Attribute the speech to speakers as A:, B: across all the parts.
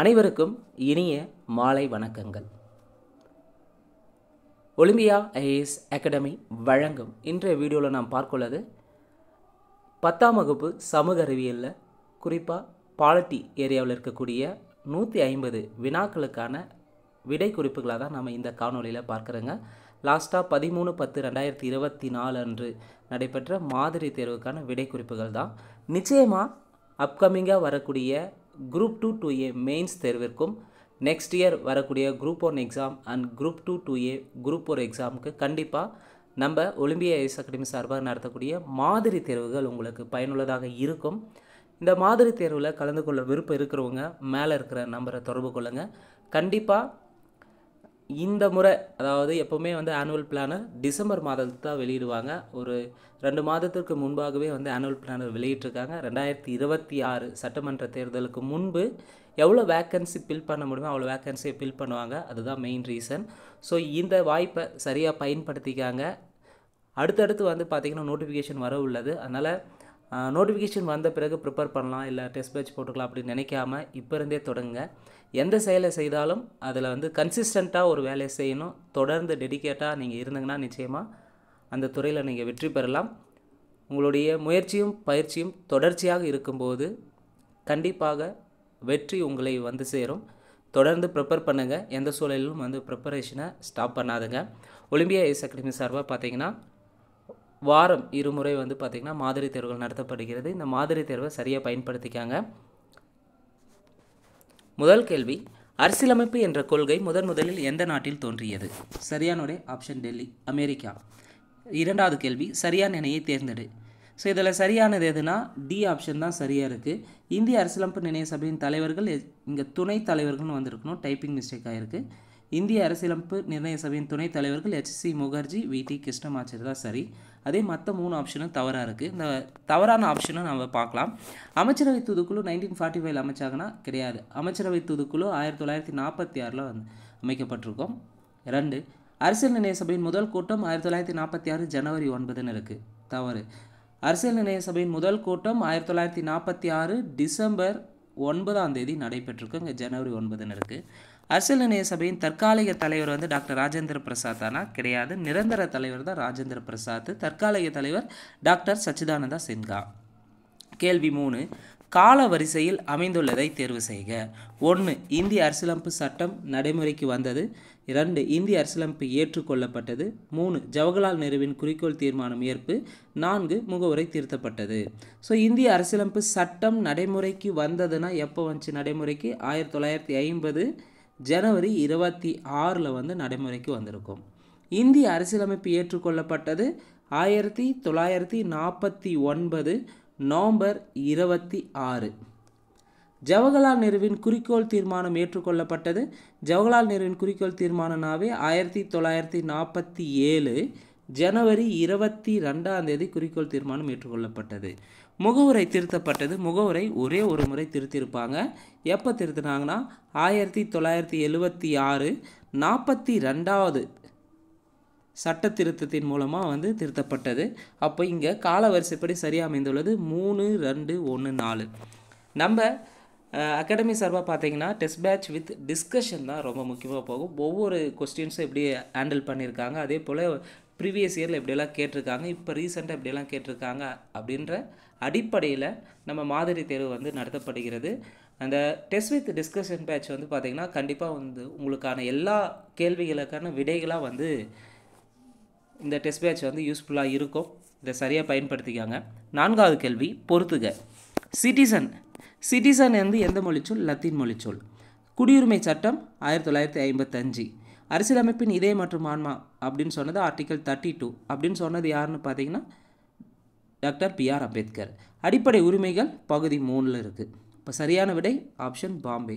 A: அனைவருக்கும் இனிய மாலை வணக்கங்கள் ஒலிம்பியா ஐஏஎஸ் அகாடமி வழங்கும் இன்றைய வீடியோவில் நாம் உள்ளது பத்தாம் வகுப்பு சமூக அறிவியலில் குறிப்பாக பாலிட்டி ஏரியாவில் இருக்கக்கூடிய நூற்றி ஐம்பது வினாக்களுக்கான விடை குறிப்புகளாக தான் நம்ம இந்த காணொலியில் பார்க்குறோங்க லாஸ்ட்டாக பதிமூணு பத்து ரெண்டாயிரத்தி இருபத்தி நாலு அன்று நடைபெற்ற மாதிரி தேர்வுக்கான விடை குறிப்புகள் தான் நிச்சயமாக அப்கமிங்காக வரக்கூடிய group two two A mains தேர்விற்கும் நெக்ஸ்ட் இயர் வரக்கூடிய group one exam and group two two A group ஒரு எக்ஸாமுக்கு கண்டிப்பாக நம்ம ஒலிம்பியா ஐஸ் அகாடமி சார்பாக நடத்தக்கூடிய மாதிரி தேர்வுகள் உங்களுக்கு பயனுள்ளதாக இருக்கும் இந்த மாதிரி தேர்வில் கலந்து கொள்ள விருப்பம் இருக்கிறவங்க மேலே இருக்கிற நம்பரை தொடர்பு கொள்ளுங்கள் கண்டிப்பாக இந்த முறை அதாவது எப்போவுமே வந்து ஆனுவல் பிளானர் டிசம்பர் மாதத்துக்கு தான் வெளியிடுவாங்க ஒரு ரெண்டு மாதத்திற்கு முன்பாகவே வந்து ஆனுவல் பிளானர் வெளியிட்டிருக்காங்க ரெண்டாயிரத்தி இருபத்தி ஆறு சட்டமன்ற தேர்தலுக்கு முன்பு எவ்வளோ வேக்கன்சி ஃபில் பண்ண முடியுமோ அவ்வளோ வேக்கன்சியை ஃபில் பண்ணுவாங்க அதுதான் மெயின் ரீசன் ஸோ இந்த வாய்ப்பை சரியாக பயன்படுத்திக்காங்க அடுத்தடுத்து வந்து பார்த்திங்கன்னா நோட்டிஃபிகேஷன் வர உள்ளது அதனால் நோட்டிஃபிகேஷன் வந்த பிறகு ப்ரிப்பேர் பண்ணலாம் இல்லை டெஸ்ட் பேட்ச் போட்டுக்கலாம் அப்படின்னு நினைக்காம இப்போ இருந்தே தொடங்குங்க எந்த செயலை செய்தாலும் அதில் வந்து கன்சிஸ்டண்ட்டாக ஒரு வேலையை செய்யணும் தொடர்ந்து டெடிக்கேட்டாக நீங்கள் இருந்தீங்கன்னா நிச்சயமாக அந்த துறையில் நீங்கள் வெற்றி பெறலாம் உங்களுடைய முயற்சியும் பயிற்சியும் தொடர்ச்சியாக இருக்கும்போது கண்டிப்பாக வெற்றி உங்களை வந்து சேரும் தொடர்ந்து ப்ரிப்பேர் பண்ணுங்கள் எந்த சூழலிலும் வந்து ப்ரிப்பரேஷனை ஸ்டாப் பண்ணாதுங்க ஒலிம்பியா ஐஸ் அகாடமி சார்பாக பார்த்தீங்கன்னா வாரம் இருமுறை வந்து பார்த்திங்கன்னா மாதிரி தேர்வுகள் நடத்தப்படுகிறது இந்த மாதிரி தேர்வை சரியாக பயன்படுத்திக்காங்க முதல் கேள்வி அரசியலமைப்பு என்ற கொள்கை முதன் முதலில் எந்த நாட்டில் தோன்றியது சரியானுடைய ஆப்ஷன் டெல்லி அமெரிக்கா இரண்டாவது கேள்வி சரியான நினையை தேர்ந்தெடு ஸோ இதில் சரியானது எதுனா டி ஆப்ஷன் தான் சரியாக இருக்குது இந்திய அரசியலமைப்பு நினைவு சபையின் தலைவர்கள் இங்கே துணைத் தலைவர்கள்னு வந்திருக்கணும் டைப்பிங் மிஸ்டேக் ஆகிருக்கு இந்திய அரசியலமைப்பு நிர்ணய சபையின் துணைத் தலைவர்கள் H C Mukherjee V T Krishnamachari தான் சரி அதே மற்ற மூணு ஆப்ஷனும் தவறாக இருக்குது இந்த தவறான ஆப்ஷனும் நம்ம பார்க்கலாம் அமைச்சரவை தூதுக்குழு நைன்டீன் ஃபார்ட்டி ஃபைவ் அமைச்சாங்கன்னா கிடையாது அமைச்சரவை தூதுக்குழு ஆயிரத்தி தொள்ளாயிரத்தி நாற்பத்தி ஆறில் வந்து அமைக்கப்பட்டிருக்கோம் ரெண்டு அரசியல் நிர்ணய சபையின் முதல் கூட்டம் ஆயிரத்தி தொள்ளாயிரத்தி நாற்பத்தி ஆறு ஜனவரி ஒன்பதுன்னு இருக்குது தவறு அரசியல் நிர்ணய சபையின் முதல் கூட்டம் ஆயிரத்தி தொள்ளாயிரத்தி நாற்பத்தி ஆறு டிசம்பர் ஒன்பதாம் தேதி நடைபெற்றிருக்கு இங்கே ஜனவரி ஒன்பதுன்னு இருக்குது அரசியலநிய சபையின் தற்காலிக தலைவர் வந்து டாக்டர் ராஜேந்திர பிரசாத் தானா கிடையாது நிரந்தர தலைவர் தான் ராஜேந்திர பிரசாத் தற்காலிக தலைவர் டாக்டர் சச்சிதானந்தா சின்ஹா கேள்வி மூணு கால வரிசையில் அமைந்துள்ளதை தேர்வு செய்க ஒன்று இந்திய அரசியலமைப்பு சட்டம் நடைமுறைக்கு வந்தது இரண்டு இந்திய அரசியலமைப்பு ஏற்றுக்கொள்ளப்பட்டது மூணு ஜவஹர்லால் நேருவின் குறிக்கோள் தீர்மானம் ஏற்பு நான்கு முகவுரை திருத்தப்பட்டது ஸோ இந்திய அரசியலமைப்பு சட்டம் நடைமுறைக்கு வந்ததுன்னா எப்போ வந்துச்சு நடைமுறைக்கு ஆயிரத்தி தொள்ளாயிரத்தி ஐம்பது ஜனவரி இருபத்தி ஆறில் வந்து நடைமுறைக்கு வந்திருக்கும் இந்திய அரசியலமைப்பு ஏற்றுக்கொள்ளப்பட்டது ஆயிரத்தி தொள்ளாயிரத்தி நாற்பத்தி ஒன்பது நவம்பர் இருபத்தி ஆறு ஜவஹர்லால் நேருவின் குறிக்கோள் தீர்மானம் ஏற்றுக்கொள்ளப்பட்டது ஜவஹர்லால் நேருவின் குறிக்கோள் தீர்மானனாவே ஆயிரத்தி தொள்ளாயிரத்தி நாற்பத்தி ஏழு ஜனவரி இருபத்தி ரெண்டாம் தேதி குறிக்கோள் தீர்மானம் ஏற்றுக்கொள்ளப்பட்டது முகவுரை திருத்தப்பட்டது முகவுரை ஒரே ஒரு முறை திருத்திருப்பாங்க எப்போ திருத்தினாங்கன்னா ஆயிரத்தி தொள்ளாயிரத்தி எழுபத்தி ஆறு நாற்பத்தி ரெண்டாவது சட்ட திருத்தத்தின் மூலமாக வந்து திருத்தப்பட்டது அப்போ இங்கே கால வரிசைப்படி சரியாக அமைந்துள்ளது மூணு ரெண்டு ஒன்று நாலு நம்ம அகாடமி சார்பாக பார்த்தீங்கன்னா டெஸ்ட் பேட்ச் வித் டிஸ்கஷன் தான் ரொம்ப முக்கியமாக போகும் ஒவ்வொரு கொஸ்டின்ஸும் எப்படி ஹேண்டில் பண்ணியிருக்காங்க அதே போல் ப்ரீவியஸ் இயரில் இப்படியெல்லாம் கேட்டிருக்காங்க இப்போ ரீசெண்டாக எப்படியெல்லாம் கேட்டிருக்காங்க அப்படின்ற அடிப்படையில் நம்ம மாதிரி தேர்வு வந்து நடத்தப்படுகிறது அந்த டெஸ்ட் வித் டிஸ்கஷன் பேட்ச் வந்து பார்த்திங்கன்னா கண்டிப்பாக வந்து உங்களுக்கான எல்லா கேள்விகளுக்கான விடைகளாக வந்து இந்த டெஸ்ட் பேட்ச் வந்து யூஸ்ஃபுல்லாக இருக்கும் இதை சரியாக பயன்படுத்திக்காங்க நான்காவது கேள்வி பொறுத்துக சிட்டிசன் சிட்டிசன் வந்து எந்த மொழிச்சொல் லத்தீன் மொழிச்சொல் குடியுரிமை சட்டம் ஆயிரத்தி தொள்ளாயிரத்தி ஐம்பத்தஞ்சு அரசியலமைப்பின் இதே மற்றும் ஆன்மா அப்படின்னு சொன்னது ஆர்டிக்கல் தேர்ட்டி டூ அப்படின்னு சொன்னது யாருன்னு பார்த்தீங்கன்னா டாக்டர் பிஆர் அம்பேத்கர் அடிப்படை உரிமைகள் பகுதி மூணில் இருக்குது இப்போ சரியான விடை ஆப்ஷன் பாம்பே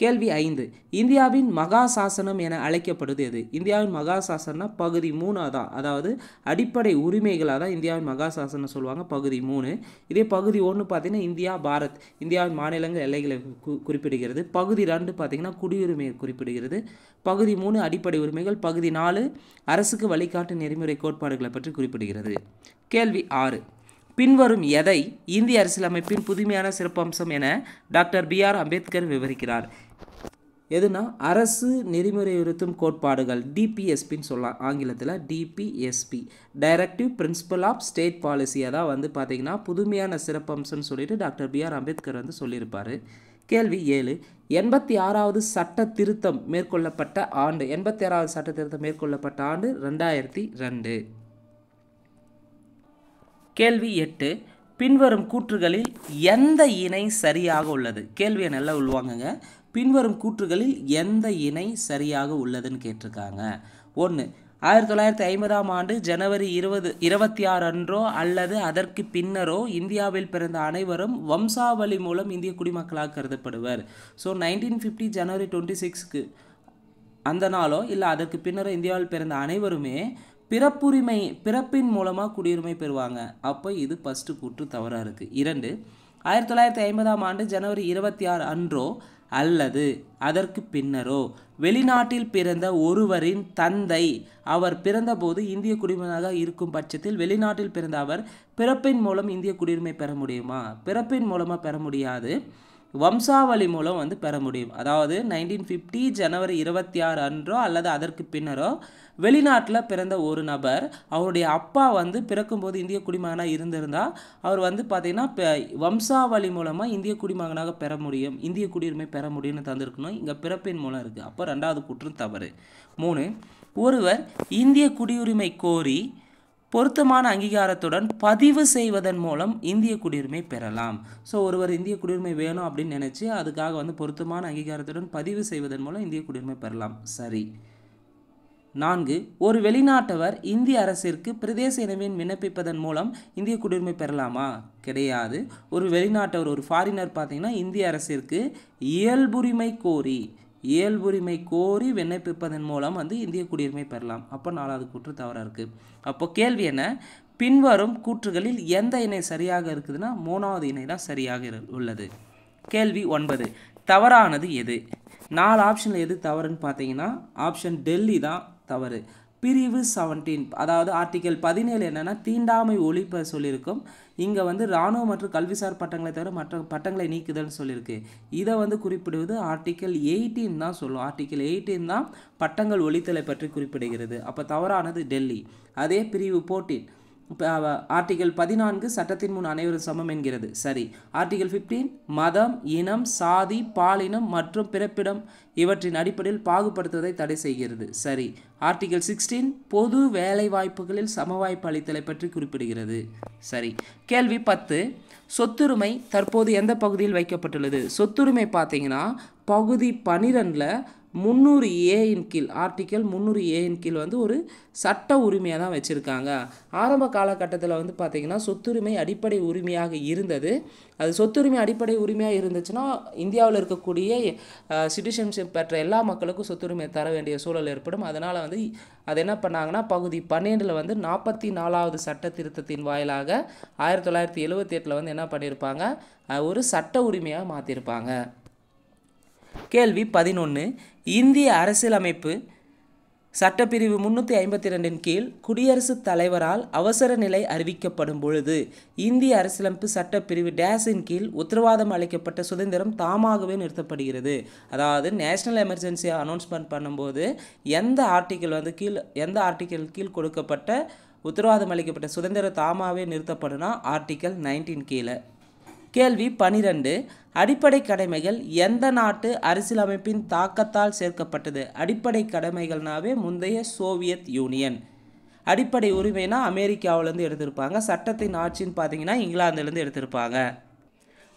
A: கேள்வி ஐந்து இந்தியாவின் மகா சாசனம் என அழைக்கப்படுது எது இந்தியாவின் மகா சாசனம்னா பகுதி மூணாக தான் அதாவது அடிப்படை உரிமைகளாக தான் இந்தியாவின் மகா சாசனம் சொல்லுவாங்க பகுதி மூணு இதே பகுதி ஒன்று பார்த்தீங்கன்னா இந்தியா பாரத் இந்தியாவின் மாநிலங்கள் எல்லைகளை குறிப்பிடுகிறது பகுதி ரெண்டு பார்த்தீங்கன்னா குடியுரிமையை குறிப்பிடுகிறது பகுதி மூணு அடிப்படை உரிமைகள் பகுதி நாலு அரசுக்கு வழிகாட்டு நெறிமுறை கோட்பாடுகளை பற்றி குறிப்பிடுகிறது கேள்வி ஆறு பின்வரும் எதை இந்திய அரசியலமைப்பின் புதுமையான சிறப்பம்சம் என டாக்டர் பி ஆர் அம்பேத்கர் விவரிக்கிறார் எதுனா அரசு நெறிமுறை கோட்பாடுகள் டிபிஎஸ்பின்னு சொல்லலாம் ஆங்கிலத்தில் DPSP directive principle of state பாலிசியாக தான் வந்து பார்த்திங்கன்னா புதுமையான சிறப்பம்சம்னு சொல்லிட்டு டாக்டர் பி ஆர் அம்பேத்கர் வந்து சொல்லியிருப்பார் கேள்வி ஏழு எண்பத்தி ஆறாவது சட்ட திருத்தம் மேற்கொள்ளப்பட்ட ஆண்டு எண்பத்தி ஆறாவது சட்ட திருத்தம் மேற்கொள்ளப்பட்ட ஆண்டு ரெண்டாயிரத்தி ரெண்டு கேள்வி எட்டு பின்வரும் கூற்றுகளில் எந்த இணை சரியாக உள்ளது கேள்வியை நல்லா உள்வாங்குங்க பின்வரும் கூற்றுகளில் எந்த இணை சரியாக உள்ளதுன்னு கேட்டிருக்காங்க ஒன்று ஆயிரத்தி தொள்ளாயிரத்தி ஐம்பதாம் ஆண்டு ஜனவரி இருபது இருபத்தி ஆறு அன்றோ அல்லது அதற்கு பின்னரோ இந்தியாவில் பிறந்த அனைவரும் வம்சாவளி மூலம் இந்திய குடிமக்களாக கருதப்படுவர் so nineteen fifty January twenty சிக்ஸ்க்கு அந்த நாளோ இல்லை அதற்கு பின்னரோ இந்தியாவில் பிறந்த அனைவருமே பிறப்புரிமை பிறப்பின் மூலமாக குடியுரிமை பெறுவாங்க அப்போ இது ஃபஸ்ட்டு கூற்று தவறாக இருக்குது இரண்டு ஆயிரத்தி தொள்ளாயிரத்தி ஐம்பதாம் ஆண்டு ஜனவரி இருபத்தி ஆறு அன்றோ அல்லது அதற்கு பின்னரோ வெளிநாட்டில் பிறந்த ஒருவரின் தந்தை அவர் பிறந்தபோது இந்திய குடிமகனாக இருக்கும் பட்சத்தில் வெளிநாட்டில் பிறந்த அவர் பிறப்பின் மூலம் இந்திய குடியுரிமை பெற முடியுமா பிறப்பின் மூலமாக பெற முடியாது வம்சாவளி மூலம் வந்து பெற முடியும் அதாவது நைன்டீன் ஃபிஃப்டி ஜனவரி இருபத்தி ஆறு அன்றோ அல்லது அதற்கு பின்னரோ வெளிநாட்டில் பிறந்த ஒரு நபர் அவருடைய அப்பா வந்து பிறக்கும்போது இந்திய குடிமகனாக இருந்திருந்தால் அவர் வந்து பார்த்திங்கன்னா வம்சாவளி மூலமாக இந்திய குடிமகனாக பெற முடியும் இந்திய குடியுரிமை பெற முடியும்னு தந்திருக்கணும் இங்கே பிறப்பின் மூலம் இருக்குது அப்போ ரெண்டாவது குற்றம் தவறு மூணு ஒருவர் இந்திய குடியுரிமை கோரி பொருத்தமான அங்கீகாரத்துடன் பதிவு செய்வதன் மூலம் இந்திய குடியுரிமை பெறலாம் ஸோ ஒருவர் இந்திய குடியுரிமை வேணும் அப்படின்னு நினச்சி அதுக்காக வந்து பொருத்தமான அங்கீகாரத்துடன் பதிவு செய்வதன் மூலம் இந்திய குடியுரிமை பெறலாம் சரி நான்கு ஒரு வெளிநாட்டவர் இந்திய அரசிற்கு பிரதேச இனவின் விண்ணப்பிப்பதன் மூலம் இந்திய குடியுரிமை பெறலாமா கிடையாது ஒரு வெளிநாட்டவர் ஒரு ஃபாரினர் பார்த்திங்கன்னா இந்திய அரசிற்கு இயல்புரிமை கோரி இயல்புரிமை கோரி விண்ணப்பிப்பதன் மூலம் வந்து இந்திய குடியுரிமை பெறலாம் அப்போ நாலாவது கூற்று தவறாக இருக்குது அப்போ கேள்வி என்ன பின்வரும் கூற்றுகளில் எந்த இணை சரியாக இருக்குதுன்னா மூணாவது இணை தான் சரியாக உள்ளது கேள்வி ஒன்பது தவறானது எது நாலு ஆப்ஷனில் எது தவறுன்னு பார்த்தீங்கன்னா ஆப்ஷன் டெல்லி தான் தவறு பிரிவு செவன்டீன் அதாவது ஆர்டிக்கல் பதினேழு என்னென்னா தீண்டாமை ஒழிப்ப சொல்லியிருக்கும் இங்கே வந்து இராணுவ மற்றும் கல்விசார் பட்டங்களை தவிர மற்ற பட்டங்களை நீக்குதல்னு சொல்லியிருக்கு இதை வந்து குறிப்பிடுவது ஆர்டிக்கல் எயிட்டீன் தான் சொல்லும் ஆர்டிக்கல் எயிட்டீன் தான் பட்டங்கள் ஒழித்தலை பற்றி குறிப்பிடுகிறது அப்போ தவறானது டெல்லி அதே பிரிவு போர்ட்டீன் ஆர்டிகல் பதினான்கு சட்டத்தின் முன் அனைவரும் சமம் என்கிறது சரி ஆர்டிகல் ஃபிஃப்டீன் மதம் இனம் சாதி பாலினம் மற்றும் பிறப்பிடம் இவற்றின் அடிப்படையில் பாகுபடுத்துவதை தடை செய்கிறது சரி ஆர்டிகல் சிக்ஸ்டீன் பொது வேலை வாய்ப்புகளில் சமவாய்ப்பு அளித்தலை பற்றி குறிப்பிடுகிறது சரி கேள்வி பத்து சொத்துரிமை தற்போது எந்த பகுதியில் வைக்கப்பட்டுள்ளது சொத்துரிமை பார்த்தீங்கன்னா பகுதி பனிரெண்டில் முந்நூறு ஏயின் கீழ் ஆர்டிக்கல் முந்நூறு ஏயின் கீழ் வந்து ஒரு சட்ட உரிமையாக தான் வச்சுருக்காங்க ஆரம்ப காலகட்டத்தில் வந்து பார்த்திங்கன்னா சொத்துரிமை அடிப்படை உரிமையாக இருந்தது அது சொத்துரிமை அடிப்படை உரிமையாக இருந்துச்சுன்னா இந்தியாவில் இருக்கக்கூடிய சிட்டிசன்ஷிப் பெற்ற எல்லா மக்களுக்கும் சொத்துரிமை தர வேண்டிய சூழல் ஏற்படும் அதனால் வந்து அது என்ன பண்ணாங்கன்னா பகுதி பன்னெண்டில் வந்து நாற்பத்தி நாலாவது சட்ட திருத்தத்தின் வாயிலாக ஆயிரத்தி தொள்ளாயிரத்தி எழுபத்தி எட்டில் வந்து என்ன பண்ணியிருப்பாங்க ஒரு சட்ட உரிமையாக மாற்றிருப்பாங்க கேள்வி பதினொன்று இந்திய அரசியலமைப்பு சட்டப்பிரிவு முன்னூற்றி ஐம்பத்தி ரெண்டின் கீழ் குடியரசுத் தலைவரால் அவசர நிலை அறிவிக்கப்படும் பொழுது இந்திய அரசியலமைப்பு சட்டப்பிரிவு டேஸின் கீழ் உத்தரவாதம் அளிக்கப்பட்ட சுதந்திரம் தாமாகவே நிறுத்தப்படுகிறது அதாவது நேஷனல் எமர்ஜென்சியை அனௌன்ஸ்மெண்ட் பண்ணும்போது எந்த ஆர்டிக்கிள் வந்து கீழ் எந்த ஆர்டிக்கிள் கீழ் கொடுக்கப்பட்ட உத்தரவாதம் அளிக்கப்பட்ட சுதந்திரம் தாமாகவே நிறுத்தப்படுனா ஆர்டிக்கல் நைன்டீன் கீழே கேள்வி பனிரெண்டு அடிப்படை கடமைகள் எந்த நாட்டு அரசியலமைப்பின் தாக்கத்தால் சேர்க்கப்பட்டது அடிப்படை கடமைகள்னாவே முந்தைய சோவியத் யூனியன் அடிப்படை உரிமைனா அமெரிக்காவிலேருந்து எடுத்திருப்பாங்க சட்டத்தின் ஆட்சின்னு பார்த்தீங்கன்னா இங்கிலாந்துலேருந்து எடுத்திருப்பாங்க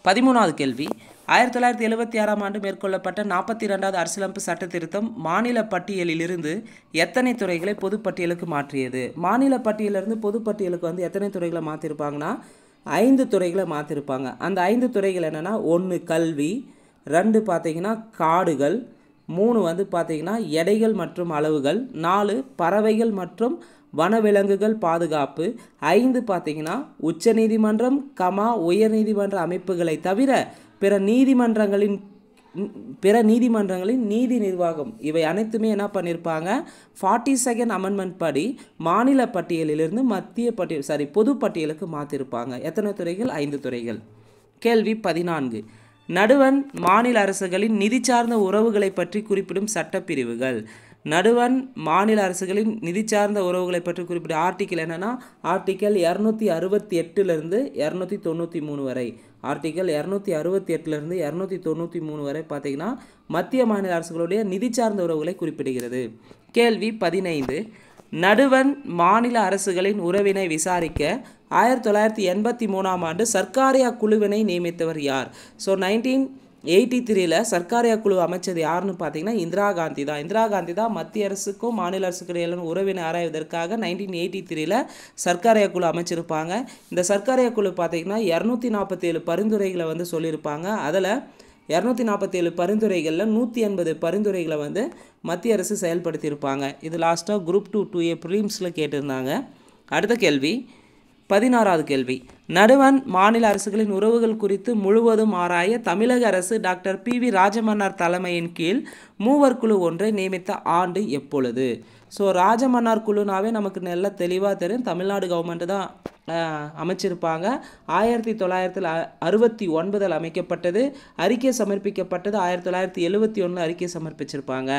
A: பதிமூணாவது கேள்வி ஆயிரத்தி தொள்ளாயிரத்தி எழுபத்தி ஆறாம் ஆண்டு மேற்கொள்ளப்பட்ட நாற்பத்தி ரெண்டாவது அரசியலமைப்பு சட்ட திருத்தம் மாநில பட்டியலிலிருந்து எத்தனை துறைகளை பொதுப்பட்டியலுக்கு மாற்றியது மாநில பட்டியலிருந்து பொதுப்பட்டியலுக்கு வந்து எத்தனை துறைகளை மாற்றிருப்பாங்கன்னா ஐந்து துறைகளை மாற்றிருப்பாங்க அந்த ஐந்து துறைகள் என்னென்னா ஒன்று கல்வி ரெண்டு பார்த்திங்கன்னா காடுகள் மூணு வந்து பார்த்திங்கன்னா எடைகள் மற்றும் அளவுகள் நாலு பறவைகள் மற்றும் வனவிலங்குகள் பாதுகாப்பு ஐந்து பார்த்திங்கன்னா உச்சநீதிமன்றம் கமா உயர்நீதிமன்ற அமைப்புகளை தவிர பிற நீதிமன்றங்களின் பிற நீதிமன்றங்களின் நீதி நிர்வாகம் இவை அனைத்துமே என்ன பண்ணியிருப்பாங்க ஃபார்ட்டி செகண்ட் அமெண்ட்மெண்ட் படி மாநில பட்டியலிலிருந்து மத்திய பட்டியல் சாரி பொது பட்டியலுக்கு மாற்றிருப்பாங்க எத்தனை துறைகள் ஐந்து துறைகள் கேள்வி பதினான்கு நடுவன் மாநில அரசுகளின் நிதி சார்ந்த உறவுகளை பற்றி குறிப்பிடும் சட்டப்பிரிவுகள் நடுவன் மாநில அரசுகளின் நிதி சார்ந்த உறவுகளை பற்றி குறிப்பிட்ட ஆர்டிக்கல் என்னென்னா ஆர்டிக்கல் இரநூத்தி அறுபத்தி எட்டுலேருந்து இரநூத்தி தொண்ணூற்றி மூணு வரை ஆர்டிக்கல் இரநூத்தி அறுபத்தி எட்டுலேருந்து இரநூத்தி தொண்ணூற்றி மூணு வரை பார்த்தீங்கன்னா மத்திய மாநில அரசுகளுடைய நிதி சார்ந்த உறவுகளை குறிப்பிடுகிறது கேள்வி பதினைந்து நடுவன் மாநில அரசுகளின் உறவினை விசாரிக்க ஆயிரத்தி தொள்ளாயிரத்தி எண்பத்தி மூணாம் ஆண்டு சர்க்காரியா குழுவினை நியமித்தவர் யார் ஸோ நைன்டீன் எயிட்டி த்ரீல சர்க்காரியா குழு அமைச்சது யாருன்னு பார்த்தீங்கன்னா இந்திரா காந்தி தான் இந்திரா காந்தி தான் மத்திய அரசுக்கும் மாநில அரசுக்கு இடையிலான உறவினை ஆராய்வதற்காக நைன்டீன் எயிட்டி த்ரீல சர்க்காரியா குழு அமைச்சிருப்பாங்க இந்த சர்க்காரியா குழு பார்த்தீங்கன்னா இரநூத்தி நாற்பத்தி ஏழு பரிந்துரைகளை வந்து சொல்லியிருப்பாங்க அதில் இரநூத்தி நாற்பத்தி ஏழு பரிந்துரைகளில் நூற்றி எண்பது பரிந்துரைகளை வந்து மத்திய அரசு செயல்படுத்தியிருப்பாங்க இது லாஸ்ட்டாக குரூப் டூ டூ ஏ ப்ரீம்ஸில் கேட்டிருந்தாங்க அடுத்த கேள்வி பதினாறாவது கேள்வி நடுவன் மாநில அரசுகளின் உறவுகள் குறித்து முழுவதும் ஆராய தமிழக அரசு டாக்டர் பி வி ராஜமன்னார் தலைமையின் கீழ் மூவர் குழு ஒன்றை நியமித்த ஆண்டு எப்பொழுது ஸோ ராஜமன்னார் குழுனாவே நமக்கு நல்ல தெளிவாக தெரியும் தமிழ்நாடு கவர்மெண்ட் தான் அமைச்சிருப்பாங்க ஆயிரத்தி தொள்ளாயிரத்தி அறுபத்தி ஒன்பதில் அமைக்கப்பட்டது அறிக்கை சமர்ப்பிக்கப்பட்டது ஆயிரத்தி தொள்ளாயிரத்தி எழுபத்தி ஒன்றில் அறிக்கை சமர்ப்பிச்சிருப்பாங்க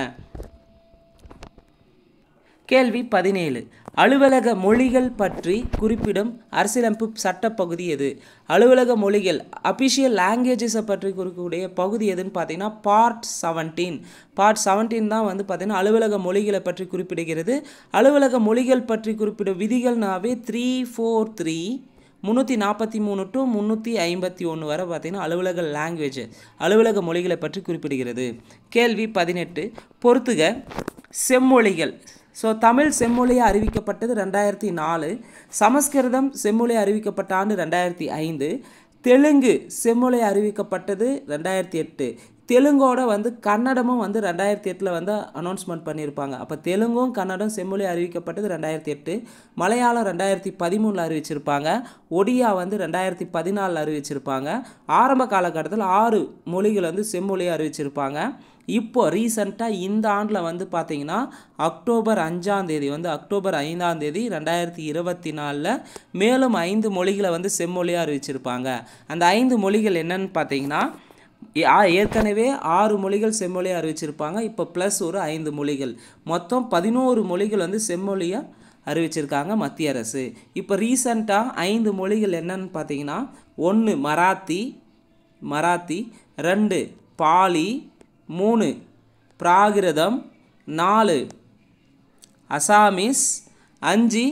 A: கேள்வி பதினேழு அலுவலக மொழிகள் பற்றி குறிப்பிடும் அரசியலமைப்பு சட்ட பகுதி எது அலுவலக மொழிகள் அபிஷியல் லாங்குவேஜஸை பற்றி குறிக்கக்கூடிய பகுதி எதுன்னு பார்த்தீங்கன்னா பார்ட் செவன்டீன் பார்ட் செவன்டீன் தான் வந்து பார்த்திங்கன்னா அலுவலக மொழிகளை பற்றி குறிப்பிடுகிறது அலுவலக மொழிகள் பற்றி குறிப்பிடும் விதிகள்னாவே த்ரீ ஃபோர் த்ரீ முந்நூற்றி நாற்பத்தி மூணு டு முந்நூற்றி ஐம்பத்தி ஒன்று வரை பார்த்திங்கன்னா அலுவலக லாங்குவேஜ் அலுவலக மொழிகளை பற்றி குறிப்பிடுகிறது கேள்வி பதினெட்டு பொறுத்துக செம்மொழிகள் ஸோ தமிழ் செம்மொழியாக அறிவிக்கப்பட்டது ரெண்டாயிரத்தி நாலு சமஸ்கிருதம் செம்மொழி அறிவிக்கப்பட்ட ஆண்டு ரெண்டாயிரத்தி ஐந்து தெலுங்கு செம்மொழி அறிவிக்கப்பட்டது ரெண்டாயிரத்தி எட்டு தெலுங்கோட வந்து கன்னடமும் வந்து ரெண்டாயிரத்தி எட்டில் வந்து அனௌன்ஸ்மெண்ட் பண்ணியிருப்பாங்க அப்போ தெலுங்கும் கன்னடம் செம்மொழி அறிவிக்கப்பட்டது ரெண்டாயிரத்தி எட்டு மலையாளம் ரெண்டாயிரத்தி பதிமூணில் அறிவிச்சிருப்பாங்க ஒடியா வந்து ரெண்டாயிரத்தி பதினாலில் அறிவிச்சிருப்பாங்க ஆரம்ப காலகட்டத்தில் ஆறு மொழிகள் வந்து செம்மொழியை அறிவிச்சிருப்பாங்க இப்போது ரீசண்டாக இந்த ஆண்டில் வந்து பார்த்திங்கன்னா அக்டோபர் அஞ்சாம் தேதி வந்து அக்டோபர் ஐந்தாம் தேதி ரெண்டாயிரத்தி இருபத்தி நாலில் மேலும் ஐந்து மொழிகளை வந்து செம்மொழியாக அறிவிச்சிருப்பாங்க அந்த ஐந்து மொழிகள் என்னன்னு பார்த்தீங்கன்னா ஏற்கனவே ஆறு மொழிகள் செம்மொழியாக அறிவிச்சிருப்பாங்க இப்போ ப்ளஸ் ஒரு ஐந்து மொழிகள் மொத்தம் பதினோரு மொழிகள் வந்து செம்மொழியாக அறிவிச்சிருக்காங்க மத்திய அரசு இப்போ ரீசண்டாக ஐந்து மொழிகள் என்னன்னு பார்த்தீங்கன்னா ஒன்று மராத்தி மராத்தி ரெண்டு பாலி மூணு பிராகிருதம் நாலு அசாமீஸ் அஞ்சு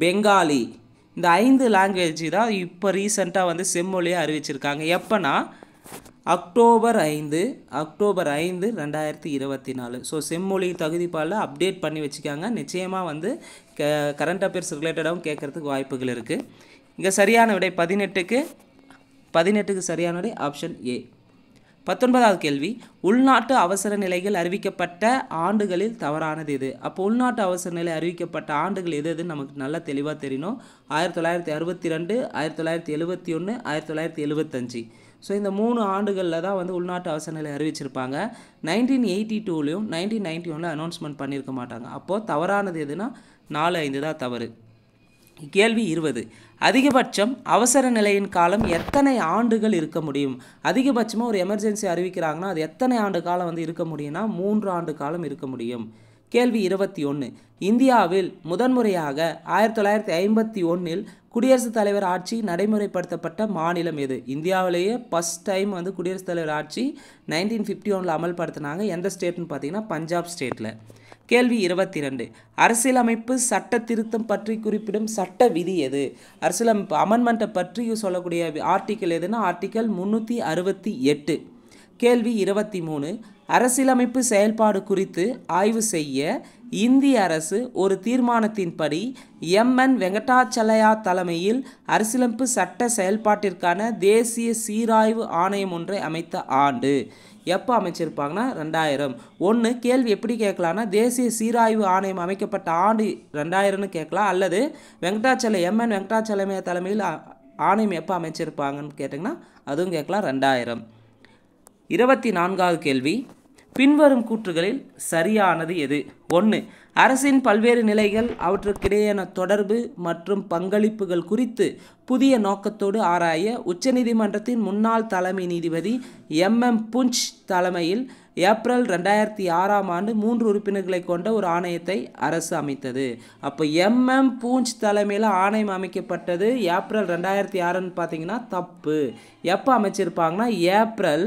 A: பெங்காலி இந்த ஐந்து லாங்குவேஜ் தான் இப்போ ரீசெண்டாக வந்து செம்மொழியாக அறிவிச்சிருக்காங்க எப்போனா அக்டோபர் ஐந்து அக்டோபர் ஐந்து ரெண்டாயிரத்தி இருபத்தி நாலு ஸோ செம்மொழி தகுதிப்பால் அப்டேட் பண்ணி வச்சுக்காங்க நிச்சயமாக வந்து க கரண்ட் அஃபேர்ஸ் ரிலேட்டடாகவும் கேட்குறதுக்கு வாய்ப்புகள் இருக்குது இங்கே சரியான விடை பதினெட்டுக்கு பதினெட்டுக்கு சரியான விடை ஆப்ஷன் ஏ பத்தொன்பதாவது கேள்வி உள்நாட்டு அவசர நிலைகள் அறிவிக்கப்பட்ட ஆண்டுகளில் தவறானது எது அப்போ உள்நாட்டு அவசர நிலை அறிவிக்கப்பட்ட ஆண்டுகள் எது எதுன்னு நமக்கு நல்லா தெளிவாக தெரியணும் ஆயிரத்தி தொள்ளாயிரத்தி அறுபத்தி ரெண்டு ஆயிரத்தி தொள்ளாயிரத்தி எழுபத்தி ஒன்று ஆயிரத்தி தொள்ளாயிரத்தி எழுபத்தஞ்சு ஸோ இந்த மூணு ஆண்டுகளில் தான் வந்து உள்நாட்டு அவசர நிலை அறிவிச்சிருப்பாங்க நைன்டீன் எயிட்டி டூலையும் நைன்டீன் நைன்ட்டி ஒனில் அனௌன்ஸ்மெண்ட் பண்ணியிருக்க மாட்டாங்க அப்போது தவறானது எதுனா நாலு ஐந்து தான் தவறு கேள்வி இருபது அதிகபட்சம் அவசர நிலையின் காலம் எத்தனை ஆண்டுகள் இருக்க முடியும் அதிகபட்சமாக ஒரு எமர்ஜென்சி அறிவிக்கிறாங்கன்னா அது எத்தனை ஆண்டு காலம் வந்து இருக்க முடியும்னா மூன்று ஆண்டு காலம் இருக்க முடியும் கேள்வி இருபத்தி ஒன்று இந்தியாவில் முதன்முறையாக ஆயிரத்தி தொள்ளாயிரத்தி ஐம்பத்தி ஒன்றில் குடியரசுத் தலைவர் ஆட்சி நடைமுறைப்படுத்தப்பட்ட மாநிலம் எது இந்தியாவிலேயே ஃபஸ்ட் டைம் வந்து குடியரசுத் தலைவர் ஆட்சி நைன்டீன் ஃபிஃப்டி ஒனில் அமல்படுத்தினாங்க எந்த ஸ்டேட்னு பார்த்தீங்கன்னா பஞ்சாப் ஸ்டேட்டில் கேள்வி இருபத்தி இரண்டு அரசியலமைப்பு சட்ட திருத்தம் பற்றி குறிப்பிடும் சட்ட விதி எது அரசியலமைப்பு அமன்மெண்ட்டை பற்றி சொல்லக்கூடிய ஆர்டிக்கல் எதுனா ஆர்டிக்கல் முந்நூற்றி அறுபத்தி எட்டு கேள்வி இருபத்தி மூணு அரசியலமைப்பு செயல்பாடு குறித்து ஆய்வு செய்ய இந்திய அரசு ஒரு தீர்மானத்தின்படி எம் என் வெங்கடாச்சலையா தலைமையில் அரசியலமைப்பு சட்ட செயல்பாட்டிற்கான தேசிய சீராய்வு ஆணையம் ஒன்றை அமைத்த ஆண்டு எப்போ அமைச்சிருப்பாங்கன்னா ரெண்டாயிரம் ஒன்று கேள்வி எப்படி கேட்கலான்னா தேசிய சீராய்வு ஆணையம் அமைக்கப்பட்ட ஆண்டு ரெண்டாயிரம்னு கேட்கலாம் அல்லது வெங்கடாச்சல எம்என் வெங்கடாச்சலமைய தலைமையில் ஆணையம் எப்போ அமைச்சிருப்பாங்கன்னு கேட்டிங்கன்னா அதுவும் கேட்கலாம் ரெண்டாயிரம் இருபத்தி நான்காவது கேள்வி பின்வரும் கூற்றுகளில் சரியானது எது ஒன்று அரசின் பல்வேறு நிலைகள் அவற்றுக்கிடையேயான தொடர்பு மற்றும் பங்களிப்புகள் குறித்து புதிய நோக்கத்தோடு ஆராய உச்சநீதிமன்றத்தின் முன்னாள் தலைமை நீதிபதி எம் எம் புஞ்ச் தலைமையில் ஏப்ரல் ரெண்டாயிரத்தி ஆறாம் ஆண்டு மூன்று உறுப்பினர்களை கொண்ட ஒரு ஆணையத்தை அரசு அமைத்தது அப்போ எம்எம் பூஞ்ச் தலைமையில் ஆணையம் அமைக்கப்பட்டது ஏப்ரல் ரெண்டாயிரத்தி ஆறுன்னு பார்த்தீங்கன்னா தப்பு எப்போ அமைச்சிருப்பாங்கன்னா ஏப்ரல்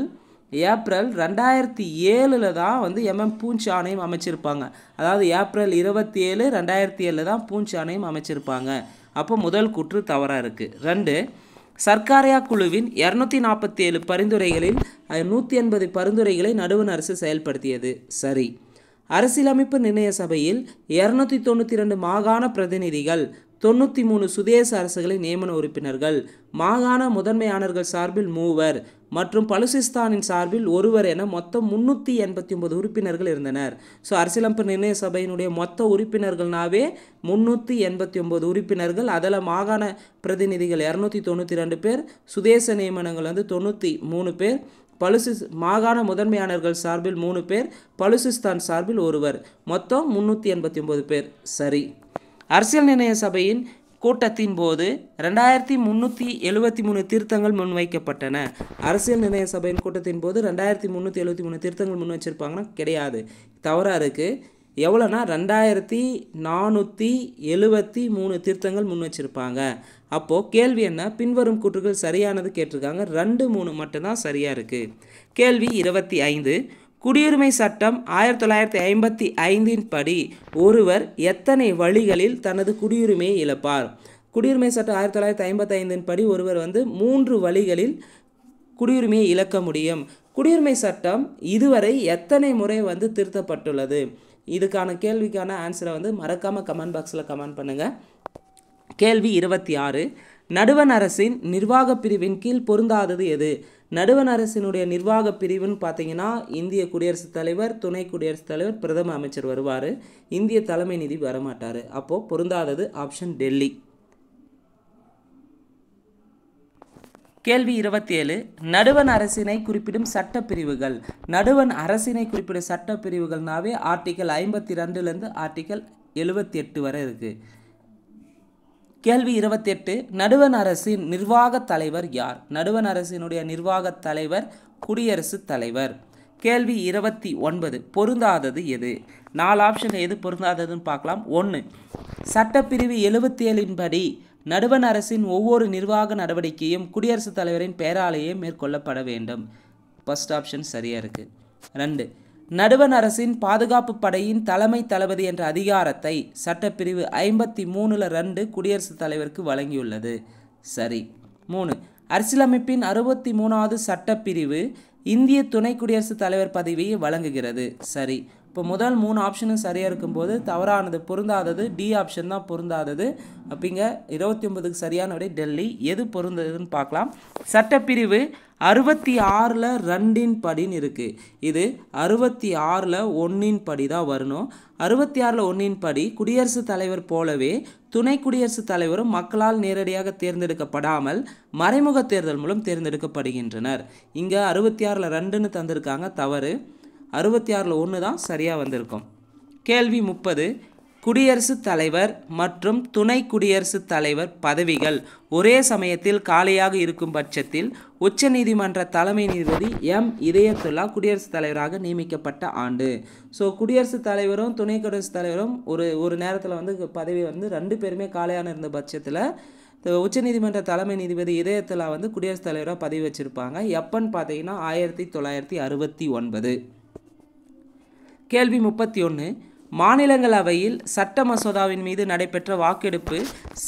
A: ஏப்ரல் ரெண்டாயிரத்தி ஏழில் தான் வந்து எம்எம் பூஞ்ச் ஆணையம் அமைச்சிருப்பாங்க அதாவது ஏப்ரல் இருபத்தி ஏழு ரெண்டாயிரத்தி ஏழில் தான் பூஞ்ச் ஆணையம் அமைச்சிருப்பாங்க அப்போ முதல் குற்று தவறாக இருக்குது ரெண்டு சர்க்காரியா குழுவின் இரநூத்தி நாற்பத்தி ஏழு பரிந்துரைகளில் நூற்றி எண்பது பரிந்துரைகளை நடுவண் அரசு செயல்படுத்தியது சரி அரசியலமைப்பு நிர்ணய சபையில் இரநூத்தி தொண்ணூற்றி ரெண்டு மாகாண பிரதிநிதிகள் தொண்ணூற்றி மூணு சுதேச அரசுகளை நியமன உறுப்பினர்கள் மாகாண முதன்மையானர்கள் சார்பில் மூவர் மற்றும் பலுசிஸ்தானின் சார்பில் ஒருவர் என மொத்தம் முன்னூற்றி எண்பத்தி ஒன்பது உறுப்பினர்கள் இருந்தனர் ஸோ அரசியலமைப்பு நிர்ணய சபையினுடைய மொத்த உறுப்பினர்கள்னாவே முன்னூற்றி எண்பத்தி ஒன்பது உறுப்பினர்கள் அதில் மாகாண பிரதிநிதிகள் இரநூத்தி தொண்ணூற்றி ரெண்டு பேர் சுதேச நியமனங்கள் வந்து தொண்ணூற்றி மூணு பேர் பலுசிஸ் மாகாண முதன்மையாளர்கள் சார்பில் மூணு பேர் பலுசிஸ்தான் சார்பில் ஒருவர் மொத்தம் முன்னூற்றி எண்பத்தி ஒன்பது பேர் சரி அரசியல் நிர்ணய சபையின் கூட்டத்தின் போது ரெண்டாயிரத்தி முந்நூற்றி எழுபத்தி மூணு திருத்தங்கள் முன்வைக்கப்பட்டன அரசியல் நிர்ணய சபையின் கூட்டத்தின் போது ரெண்டாயிரத்தி முந்நூற்றி எழுபத்தி மூணு திருத்தங்கள் முன் வச்சுருப்பாங்கன்னா கிடையாது தவறாக இருக்குது எவ்வளோனா ரெண்டாயிரத்தி நானூற்றி எழுபத்தி மூணு திருத்தங்கள் முன் வச்சுருப்பாங்க அப்போது கேள்வி என்ன பின்வரும் கூற்றுகள் சரியானது கேட்டிருக்காங்க ரெண்டு மூணு மட்டும்தான் சரியாக இருக்குது கேள்வி இருபத்தி ஐந்து குடியுரிமை சட்டம் ஆயிரத்தி தொள்ளாயிரத்தி ஐம்பத்தி ஐந்தின் படி ஒருவர் எத்தனை வழிகளில் தனது குடியுரிமையை இழப்பார் குடியுரிமை சட்டம் ஆயிரத்தி தொள்ளாயிரத்தி ஐம்பத்தி ஐந்தின் படி ஒருவர் வந்து மூன்று வழிகளில் குடியுரிமையை இழக்க முடியும் குடியுரிமை சட்டம் இதுவரை எத்தனை முறை வந்து திருத்தப்பட்டுள்ளது இதுக்கான கேள்விக்கான ஆன்சரை வந்து மறக்காமல் கமெண்ட் பாக்ஸில் கமெண்ட் பண்ணுங்கள் கேள்வி இருபத்தி ஆறு நடுவண் அரசின் நிர்வாக பிரிவின் கீழ் பொருந்தாதது எது நடுவண் அரசினுடைய நிர்வாக பிரிவுன்னு பார்த்தீங்கன்னா இந்திய குடியரசுத் தலைவர் துணை குடியரசுத் தலைவர் பிரதம அமைச்சர் வருவார் இந்திய தலைமை நிதி வரமாட்டார் அப்போது பொருந்தாதது ஆப்ஷன் டெல்லி கேள்வி இருபத்தி ஏழு நடுவன் அரசினை குறிப்பிடும் சட்டப்பிரிவுகள் நடுவன் அரசினை குறிப்பிடும் சட்ட ஆர்டிக்கல் ஐம்பத்தி ரெண்டுலேருந்து ஆர்டிக்கல் எழுபத்தி எட்டு வரை இருக்குது கேள்வி இருபத்தெட்டு நடுவன் அரசின் நிர்வாகத் தலைவர் யார் நடுவன் அரசினுடைய நிர்வாக தலைவர் குடியரசுத் தலைவர் கேள்வி இருபத்தி ஒன்பது பொருந்தாதது எது நாலு ஆப்ஷன் எது பொருந்தாததுன்னு பார்க்கலாம் ஒன்று சட்டப்பிரிவு எழுபத்தி ஏழின்படி படி நடுவன் அரசின் ஒவ்வொரு நிர்வாக நடவடிக்கையும் குடியரசுத் தலைவரின் பெயராலேயே மேற்கொள்ளப்பட வேண்டும் ஃபஸ்ட் ஆப்ஷன் சரியாக இருக்குது ரெண்டு நடுவன் அரசின் பாதுகாப்பு படையின் தலைமை தளபதி என்ற அதிகாரத்தை சட்டப்பிரிவு ஐம்பத்தி மூணுல ரெண்டு குடியரசுத் தலைவருக்கு வழங்கியுள்ளது சரி மூணு அரசியலமைப்பின் அறுபத்தி மூணாவது சட்டப்பிரிவு இந்திய துணை குடியரசுத் தலைவர் பதவியை வழங்குகிறது சரி இப்போ முதல் மூணு ஆப்ஷனும் சரியாக இருக்கும்போது தவறானது பொருந்தாதது டி ஆப்ஷன் தான் பொருந்தாதது அப்படிங்க இருபத்தி ஒன்பதுக்கு சரியான விட டெல்லி எது பொருந்ததுன்னு பார்க்கலாம் சட்டப்பிரிவு அறுபத்தி ஆறில் ரெண்டின் படின்னு இருக்குது இது அறுபத்தி ஆறில் ஒன்றின் படி தான் வரணும் அறுபத்தி ஆறில் ஒன்றின் படி குடியரசுத் தலைவர் போலவே துணை குடியரசுத் தலைவரும் மக்களால் நேரடியாக தேர்ந்தெடுக்கப்படாமல் மறைமுக தேர்தல் மூலம் தேர்ந்தெடுக்கப்படுகின்றனர் இங்கே அறுபத்தி ஆறில் ரெண்டுன்னு தந்திருக்காங்க தவறு அறுபத்தி ஆறில் ஒன்று தான் சரியாக வந்திருக்கும் கேள்வி முப்பது குடியரசுத் தலைவர் மற்றும் துணை குடியரசுத் தலைவர் பதவிகள் ஒரே சமயத்தில் காலியாக இருக்கும் பட்சத்தில் உச்சநீதிமன்ற தலைமை நீதிபதி எம் இதயத்துல்லா குடியரசுத் தலைவராக நியமிக்கப்பட்ட ஆண்டு ஸோ குடியரசுத் தலைவரும் துணை குடியரசுத் தலைவரும் ஒரு ஒரு நேரத்தில் வந்து பதவி வந்து ரெண்டு பேருமே காலியான இருந்த பட்சத்தில் உச்சநீதிமன்ற தலைமை நீதிபதி இதயத்துலா வந்து குடியரசுத் தலைவராக பதவி வச்சிருப்பாங்க எப்போன்னு பார்த்தீங்கன்னா ஆயிரத்தி தொள்ளாயிரத்தி அறுபத்தி ஒன்பது கேள்வி முப்பத்தி ஒன்று மாநிலங்களவையில் சட்ட மசோதாவின் மீது நடைபெற்ற வாக்கெடுப்பு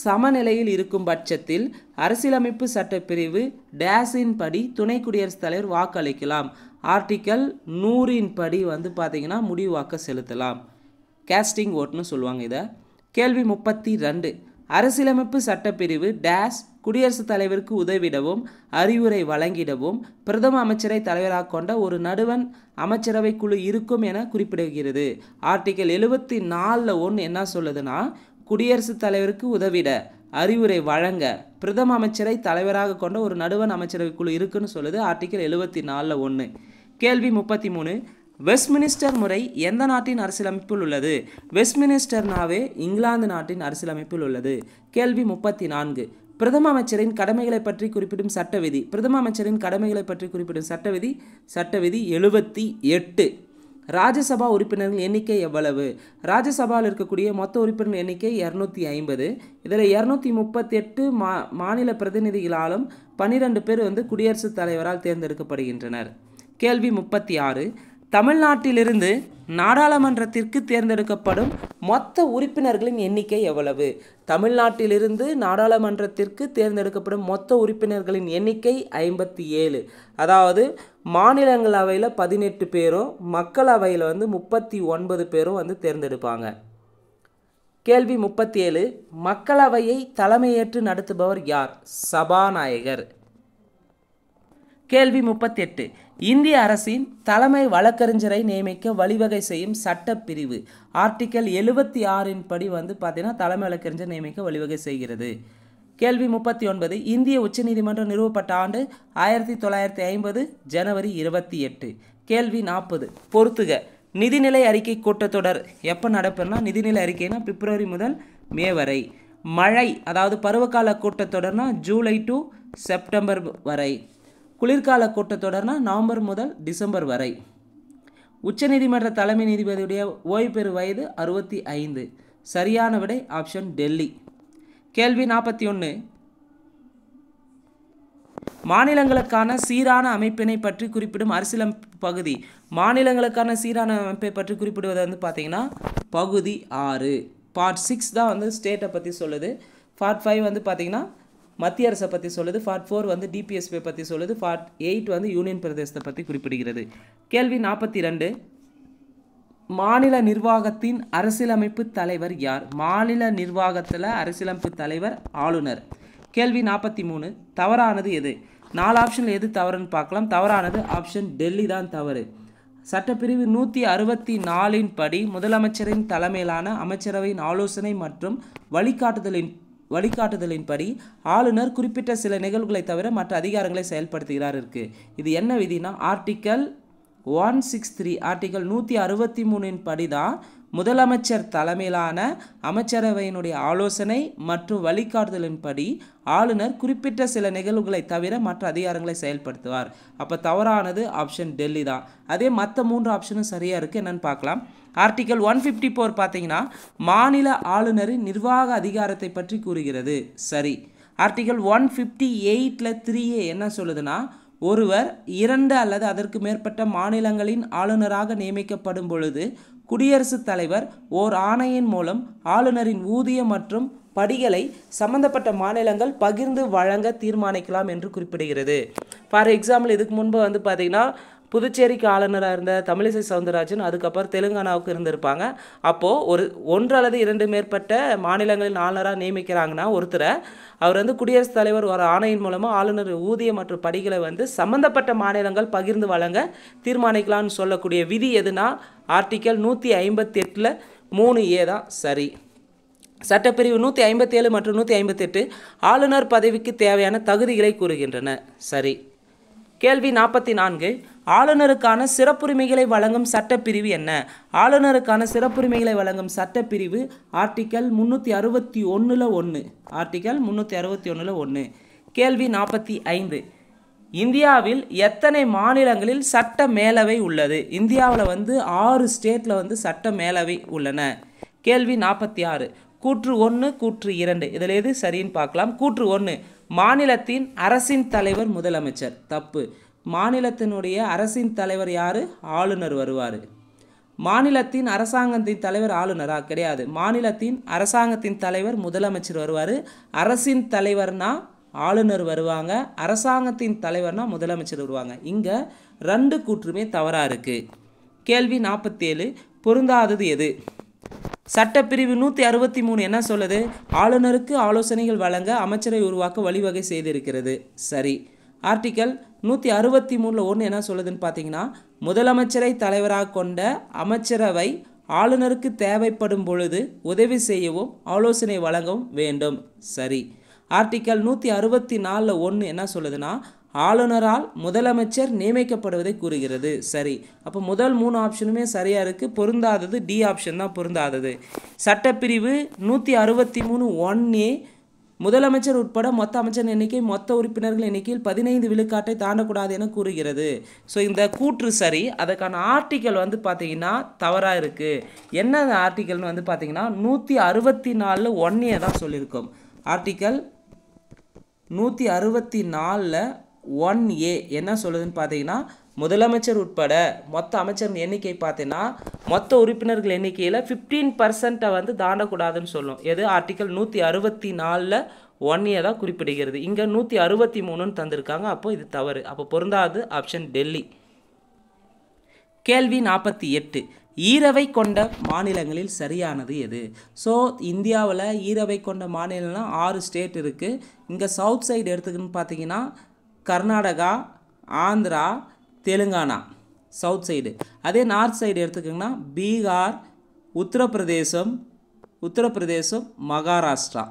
A: சமநிலையில் இருக்கும் பட்சத்தில் அரசியலமைப்பு சட்டப்பிரிவு டேஸின் படி துணை குடியரசுத் தலைவர் வாக்களிக்கலாம் ஆர்டிக்கல் நூறின் படி வந்து பார்த்திங்கன்னா முடிவு வாக்க செலுத்தலாம் கேஸ்டிங் ஓட்டுன்னு சொல்லுவாங்க இதை கேள்வி முப்பத்தி ரெண்டு அரசியலமைப்பு சட்டப்பிரிவு டேஸ் குடியரசுத் தலைவருக்கு உதவிடவும் அறிவுரை வழங்கிடவும் பிரதம அமைச்சரை தலைவராக கொண்ட ஒரு நடுவன் அமைச்சரவை குழு இருக்கும் என குறிப்பிடுகிறது ஆர்டிகல் எழுபத்தி நாலில் ஒன்று என்ன சொல்லுதுன்னா குடியரசுத் தலைவருக்கு உதவிட அறிவுரை வழங்க பிரதம அமைச்சரை தலைவராக கொண்ட ஒரு நடுவன் அமைச்சரவை குழு இருக்குன்னு சொல்லுது ஆர்டிகல் எழுபத்தி நாலில் ஒன்று கேள்வி முப்பத்தி மூணு வெஸ்ட்மினிஸ்டர் முறை எந்த நாட்டின் அரசியலமைப்பில் உள்ளது வெஸ்ட்மினிஸ்டர்னாவே இங்கிலாந்து நாட்டின் அரசியலமைப்பில் உள்ளது கேள்வி முப்பத்தி நான்கு பிரதம அமைச்சரின் கடமைகளை பற்றி குறிப்பிடும் சட்டவிதி பிரதம அமைச்சரின் கடமைகளை பற்றி குறிப்பிடும் சட்டவிதி சட்டவிதி எழுபத்தி எட்டு ராஜ்யசபா உறுப்பினர்கள் எண்ணிக்கை எவ்வளவு ராஜ்யசபாவில் இருக்கக்கூடிய மொத்த உறுப்பினர்கள் எண்ணிக்கை இரநூத்தி ஐம்பது இதில் இரநூத்தி முப்பத்தெட்டு மா மாநில பிரதிநிதிகளாலும் பன்னிரெண்டு பேர் வந்து குடியரசுத் தலைவரால் தேர்ந்தெடுக்கப்படுகின்றனர் கேள்வி முப்பத்தி ஆறு தமிழ்நாட்டிலிருந்து நாடாளுமன்றத்திற்கு தேர்ந்தெடுக்கப்படும் மொத்த உறுப்பினர்களின் எண்ணிக்கை எவ்வளவு தமிழ்நாட்டிலிருந்து நாடாளுமன்றத்திற்கு தேர்ந்தெடுக்கப்படும் மொத்த உறுப்பினர்களின் எண்ணிக்கை ஐம்பத்தி ஏழு அதாவது மாநிலங்களவையில் பதினெட்டு பேரும் மக்களவையில் வந்து முப்பத்தி ஒன்பது பேரும் வந்து தேர்ந்தெடுப்பாங்க கேள்வி முப்பத்தி ஏழு மக்களவையை தலைமையேற்று நடத்துபவர் யார் சபாநாயகர் கேள்வி முப்பத்தெட்டு இந்திய அரசின் தலைமை வழக்கறிஞரை நியமிக்க வழிவகை செய்யும் சட்டப்பிரிவு ஆர்டிக்கல் எழுபத்தி ஆறின் படி வந்து பார்த்தீங்கன்னா தலைமை வழக்கறிஞர் நியமிக்க வழிவகை செய்கிறது கேள்வி முப்பத்தி ஒன்பது இந்திய உச்சநீதிமன்றம் நிறுவப்பட்ட ஆண்டு ஆயிரத்தி தொள்ளாயிரத்தி ஐம்பது ஜனவரி இருபத்தி எட்டு கேள்வி நாற்பது பொறுத்துக நிதிநிலை அறிக்கை கூட்டத்தொடர் எப்போ நடப்பதுனா நிதிநிலை அறிக்கைனா பிப்ரவரி முதல் மே வரை மழை அதாவது பருவகால கூட்டத்தொடர்னா ஜூலை டு செப்டம்பர் வரை குளிர்கால கூட்டத்தொடர்னால் நவம்பர் முதல் டிசம்பர் வரை உச்சநீதிமன்ற தலைமை நீதிபதியுடைய ஓய்வு பெறும் வயது அறுபத்தி ஐந்து சரியான விடை ஆப்ஷன் டெல்லி கேள்வி நாற்பத்தி ஒன்று மாநிலங்களுக்கான சீரான அமைப்பினை பற்றி குறிப்பிடும் அரசியலமைப்பு பகுதி மாநிலங்களுக்கான சீரான அமைப்பை பற்றி குறிப்பிடுவது வந்து பார்த்திங்கன்னா பகுதி ஆறு பார்ட் சிக்ஸ் தான் வந்து ஸ்டேட்டை பற்றி சொல்லுது பார்ட் ஃபைவ் வந்து பார்த்திங்கன்னா மத்திய அரசை பற்றி சொல்லுது ஃபார்ட் ஃபோர் வந்து டிபிஎஸ்பியை பற்றி சொல்லுது ஃபார்ட் எயிட் வந்து யூனியன் பிரதேசத்தை பற்றி குறிப்பிடுகிறது கேள்வி நாற்பத்தி ரெண்டு மாநில நிர்வாகத்தின் அரசியலமைப்பு தலைவர் யார் மாநில நிர்வாகத்தில் அரசியலமைப்பு தலைவர் ஆளுநர் கேள்வி நாற்பத்தி மூணு தவறானது எது நாலு ஆப்ஷனில் எது தவறுன்னு பார்க்கலாம் தவறானது ஆப்ஷன் டெல்லி தான் தவறு சட்டப்பிரிவு நூற்றி அறுபத்தி நாலின் படி முதலமைச்சரின் தலைமையிலான அமைச்சரவையின் ஆலோசனை மற்றும் வழிகாட்டுதலின் வழிகாட்டுதலின்படி ஆளுநர் குறிப்பிட்ட சில நிகழ்வுகளை தவிர மற்ற அதிகாரங்களை செயல்படுத்துகிறார் இருக்குது இது என்ன விதினா article one six three article நூற்றி அறுபத்தி மூணின் படி தான் முதலமைச்சர் தலைமையிலான அமைச்சரவையினுடைய ஆலோசனை மற்றும் வழிகாட்டுதலின்படி ஆளுநர் குறிப்பிட்ட சில நிகழ்வுகளை தவிர மற்ற அதிகாரங்களை செயல்படுத்துவார் அப்போ தவறானது ஆப்ஷன் டெல்லி தான் அதே மற்ற மூன்று ஆப்ஷனும் சரியாக இருக்குது என்னென்னு பார்க்கலாம் ஆர்டிக்கல் ஒன் ஃபிஃப்டி ஃபோர் பார்த்தீங்கன்னா மாநில ஆளுநரின் நிர்வாக அதிகாரத்தை பற்றி கூறுகிறது சரி ஆர்டிக்கல் ஒன் ஃபிஃப்டி எயிட்டில் த்ரீ ஏ என்ன சொல்லுதுன்னா ஒருவர் இரண்டு அல்லது அதற்கு மேற்பட்ட மாநிலங்களின் ஆளுநராக நியமிக்கப்படும் பொழுது குடியரசுத் தலைவர் ஓர் ஆணையின் மூலம் ஆளுநரின் ஊதிய மற்றும் படிகளை சம்பந்தப்பட்ட மாநிலங்கள் பகிர்ந்து வழங்க தீர்மானிக்கலாம் என்று குறிப்பிடுகிறது ஃபார் எக்ஸாம்பிள் இதுக்கு முன்பு வந்து பார்த்திங்கன்னா புதுச்சேரிக்கு ஆளுநராக இருந்த தமிழிசை சவுந்தரராஜன் அதுக்கப்புறம் தெலுங்கானாவுக்கு இருந்திருப்பாங்க அப்போது ஒரு ஒன்று அல்லது இரண்டு மேற்பட்ட மாநிலங்களின் ஆளுநராக நியமிக்கிறாங்கன்னா ஒருத்தரை அவர் வந்து குடியரசுத் தலைவர் ஒரு ஆணையின் மூலமாக ஆளுநர் ஊதியம் மற்றும் படிகளை வந்து சம்மந்தப்பட்ட மாநிலங்கள் பகிர்ந்து வழங்க தீர்மானிக்கலாம்னு சொல்லக்கூடிய விதி எதுனா ஆர்டிக்கல் நூற்றி ஐம்பத்தி எட்டில் மூணு ஏ தான் சரி சட்டப்பிரிவு நூற்றி ஐம்பத்தேழு மற்றும் நூற்றி ஐம்பத்தெட்டு ஆளுநர் பதவிக்கு தேவையான தகுதிகளை கூறுகின்றன சரி கேள்வி நாற்பத்தி நான்கு ஆளுநருக்கான சிறப்புரிமைகளை வழங்கும் சட்டப்பிரிவு என்ன ஆளுநருக்கான சிறப்புரிமைகளை வழங்கும் சட்டப்பிரிவு ஆர்டிக்கல் முந்நூற்றி அறுபத்தி ஒன்றில் ஒன்று ஆர்டிக்கல் முந்நூற்றி அறுபத்தி ஒன்றில் ஒன்று கேள்வி நாற்பத்தி ஐந்து இந்தியாவில் எத்தனை மாநிலங்களில் சட்ட மேலவை உள்ளது இந்தியாவில் வந்து ஆறு ஸ்டேட்டில் வந்து சட்ட மேலவை உள்ளன கேள்வி நாற்பத்தி ஆறு கூற்று ஒன்று கூற்று இரண்டு இதில் எது சரின்னு பார்க்கலாம் கூற்று ஒன்று மாநிலத்தின் அரசின் தலைவர் முதலமைச்சர் தப்பு மாநிலத்தினுடைய அரசின் தலைவர் யார் ஆளுநர் வருவார் மாநிலத்தின் அரசாங்கத்தின் தலைவர் ஆளுநரா கிடையாது மாநிலத்தின் அரசாங்கத்தின் தலைவர் முதலமைச்சர் வருவார் அரசின் தலைவர்னா ஆளுநர் வருவாங்க அரசாங்கத்தின் தலைவர்னா முதலமைச்சர் வருவாங்க இங்கே ரெண்டு கூற்றுமே தவறாக இருக்குது கேள்வி நாற்பத்தேழு பொருந்தாதது எது சட்டப்பிரிவு நூற்றி அறுபத்தி மூணு என்ன சொல்லுது ஆளுநருக்கு ஆலோசனைகள் வழங்க அமைச்சரை உருவாக்க வழிவகை செய்திருக்கிறது சரி ஆர்டிக்கல் நூற்றி அறுபத்தி மூணில் ஒன்று என்ன சொல்லுதுன்னு பார்த்தீங்கன்னா முதலமைச்சரை தலைவராக கொண்ட அமைச்சரவை ஆளுநருக்கு தேவைப்படும் பொழுது உதவி செய்யவும் ஆலோசனை வழங்கவும் வேண்டும் சரி ஆர்டிக்கல் நூற்றி அறுபத்தி நாலில் ஒன்று என்ன சொல்லுதுன்னா ஆளுநரால் முதலமைச்சர் நியமிக்கப்படுவதை கூறுகிறது சரி அப்போ முதல் மூணு ஆப்ஷனுமே சரியாக இருக்குது பொருந்தாதது டி ஆப்ஷன் தான் பொருந்தாதது சட்டப்பிரிவு நூற்றி அறுபத்தி மூணு ஒன்னே முதலமைச்சர் உட்பட மொத்த அமைச்சர் எண்ணிக்கை மொத்த உறுப்பினர்கள் எண்ணிக்கையில் பதினைந்து விழுக்காட்டை தாண்டக்கூடாது என கூறுகிறது ஸோ இந்த கூற்று சரி அதற்கான ஆர்டிக்கல் வந்து பார்த்தீங்கன்னா தவறாக இருக்குது என்ன அந்த ஆர்டிக்கல்னு வந்து பார்த்தீங்கன்னா நூற்றி அறுபத்தி நாலில் ஒன்னே தான் சொல்லியிருக்கோம் ஆர்டிக்கல் நூற்றி அறுபத்தி நாலில் ஒன் ஏ என்ன சொல்லுதுன்னு பார்த்தீங்கன்னா முதலமைச்சர் உட்பட மொத்த அமைச்சர் எண்ணிக்கை பார்த்தீங்கன்னா மொத்த உறுப்பினர்கள் எண்ணிக்கையில் ஃபிஃப்டீன் பர்சன்ட்டை வந்து தாண்டக்கூடாதுன்னு சொல்லும் எது ஆர்டிக்கல் நூற்றி அறுபத்தி நாலில் ஒன் ஏ தான் குறிப்பிடுகிறது இங்கே நூற்றி அறுபத்தி மூணுன்னு தந்திருக்காங்க அப்போது இது தவறு அப்போ பொருந்தாது ஆப்ஷன் டெல்லி கேள்வி நாற்பத்தி எட்டு ஈரவை கொண்ட மாநிலங்களில் சரியானது எது ஸோ இந்தியாவில் ஈரவை கொண்ட மாநிலம்னா ஆறு ஸ்டேட் இருக்குது இங்கே சவுத் சைடு எடுத்துக்கின்னு பார்த்தீங்கன்னா கர்நாடகா ஆந்திரா தெலுங்கானா சவுத் சைடு அதே நார்த் சைடு எடுத்துக்கிங்கன்னா பீகார் உத்தரப்பிரதேசம் உத்தரப்பிரதேசம் மகாராஷ்டிரா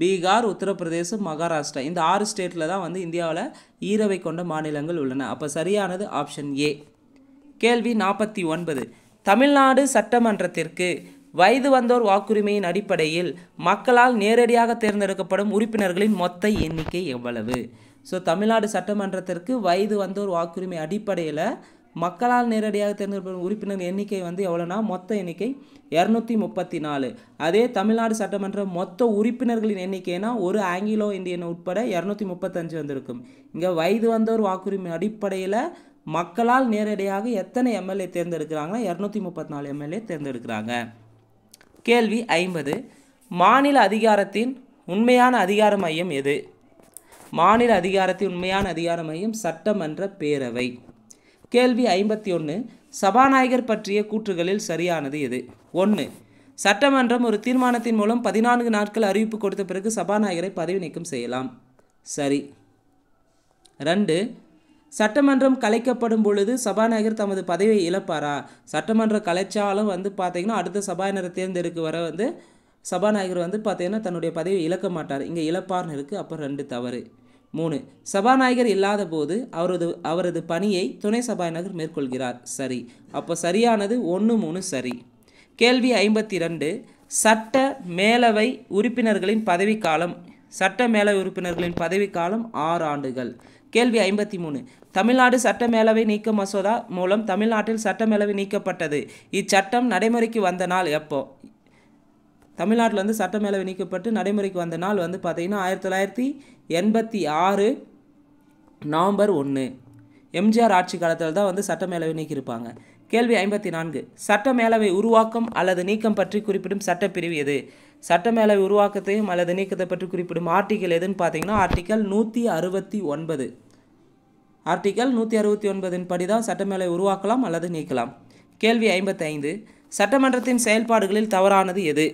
A: பீகார் உத்தரப்பிரதேசம் மகாராஷ்டிரா இந்த ஆறு ஸ்டேட்டில் தான் வந்து இந்தியாவில் ஈரவை கொண்ட மாநிலங்கள் உள்ளன அப்போ சரியானது ஆப்ஷன் ஏ கேள்வி நாற்பத்தி ஒன்பது தமிழ்நாடு சட்டமன்றத்திற்கு வயது வந்தோர் வாக்குரிமையின் அடிப்படையில் மக்களால் நேரடியாக தேர்ந்தெடுக்கப்படும் உறுப்பினர்களின் மொத்த எண்ணிக்கை எவ்வளவு ஸோ தமிழ்நாடு சட்டமன்றத்திற்கு வயது வந்தோர் வாக்குரிமை அடிப்படையில் மக்களால் நேரடியாக தேர்ந்தெடுக்கப்படும் உறுப்பினர் எண்ணிக்கை வந்து எவ்வளோனா மொத்த எண்ணிக்கை இரநூத்தி முப்பத்தி நாலு அதே தமிழ்நாடு சட்டமன்ற மொத்த உறுப்பினர்களின் எண்ணிக்கைனா ஒரு ஆங்கிலோ இந்தியன் உட்பட இரநூத்தி முப்பத்தஞ்சு வந்திருக்கும் இங்கே வயது வந்தோர் வாக்குரிமை அடிப்படையில் மக்களால் நேரடியாக எத்தனை எம்எல்ஏ தேர்ந்தெடுக்கிறாங்கன்னா இரநூத்தி முப்பத்தி நாலு எம்எல்ஏ தேர்ந்தெடுக்கிறாங்க கேள்வி ஐம்பது மாநில அதிகாரத்தின் உண்மையான அதிகார மையம் எது மாநில அதிகாரத்தின் உண்மையான அதிகார மையம் சட்டமன்ற பேரவை கேள்வி ஐம்பத்தி ஒன்று சபாநாயகர் பற்றிய கூற்றுகளில் சரியானது எது ஒன்று சட்டமன்றம் ஒரு தீர்மானத்தின் மூலம் பதினான்கு நாட்கள் அறிவிப்பு கொடுத்த பிறகு சபாநாயகரை பதவி நீக்கம் செய்யலாம் சரி ரெண்டு சட்டமன்றம் கலைக்கப்படும் பொழுது சபாநாயகர் தமது பதவியை இழப்பாரா சட்டமன்றம் கலைச்சாலும் வந்து பார்த்திங்கன்னா அடுத்த சபாநாயகரை தேர்ந்தெடுக்க வர வந்து சபாநாயகர் வந்து பார்த்தீங்கன்னா தன்னுடைய பதவியை இழக்க மாட்டார் இங்கே இழப்பார்னு இருக்குது அப்போ ரெண்டு தவறு மூணு சபாநாயகர் இல்லாத போது அவரது அவரது பணியை துணை சபாநாயகர் மேற்கொள்கிறார் சரி அப்போ சரியானது ஒன்று மூணு சரி கேள்வி ஐம்பத்தி ரெண்டு சட்ட மேலவை உறுப்பினர்களின் பதவிக்காலம் சட்ட மேலவை உறுப்பினர்களின் பதவிக்காலம் ஆறு ஆண்டுகள் கேள்வி ஐம்பத்தி மூணு தமிழ்நாடு சட்ட மேலவை நீக்க மசோதா மூலம் தமிழ்நாட்டில் சட்ட மேலவை நீக்கப்பட்டது இச்சட்டம் நடைமுறைக்கு வந்த நாள் எப்போ தமிழ்நாட்டில் வந்து மேலே நீக்கப்பட்டு நடைமுறைக்கு வந்த நாள் வந்து பார்த்திங்கன்னா ஆயிரத்தி தொள்ளாயிரத்தி எண்பத்தி ஆறு நவம்பர் ஒன்று எம்ஜிஆர் ஆட்சி காலத்தில் தான் வந்து சட்ட மேலவை நீக்கியிருப்பாங்க கேள்வி ஐம்பத்தி நான்கு சட்ட மேலவை உருவாக்கம் அல்லது நீக்கம் பற்றி குறிப்பிடும் சட்டப்பிரிவு எது சட்டமேலவை உருவாக்கத்தையும் அல்லது நீக்கத்தை பற்றி குறிப்பிடும் ஆர்டிக்கல் எதுன்னு பார்த்தீங்கன்னா ஆர்டிக்கல் நூற்றி அறுபத்தி ஒன்பது ஆர்டிக்கல் நூற்றி அறுபத்தி ஒன்பதின் படி தான் சட்டமேலவை உருவாக்கலாம் அல்லது நீக்கலாம் கேள்வி ஐம்பத்தைந்து சட்டமன்றத்தின் செயல்பாடுகளில் தவறானது எது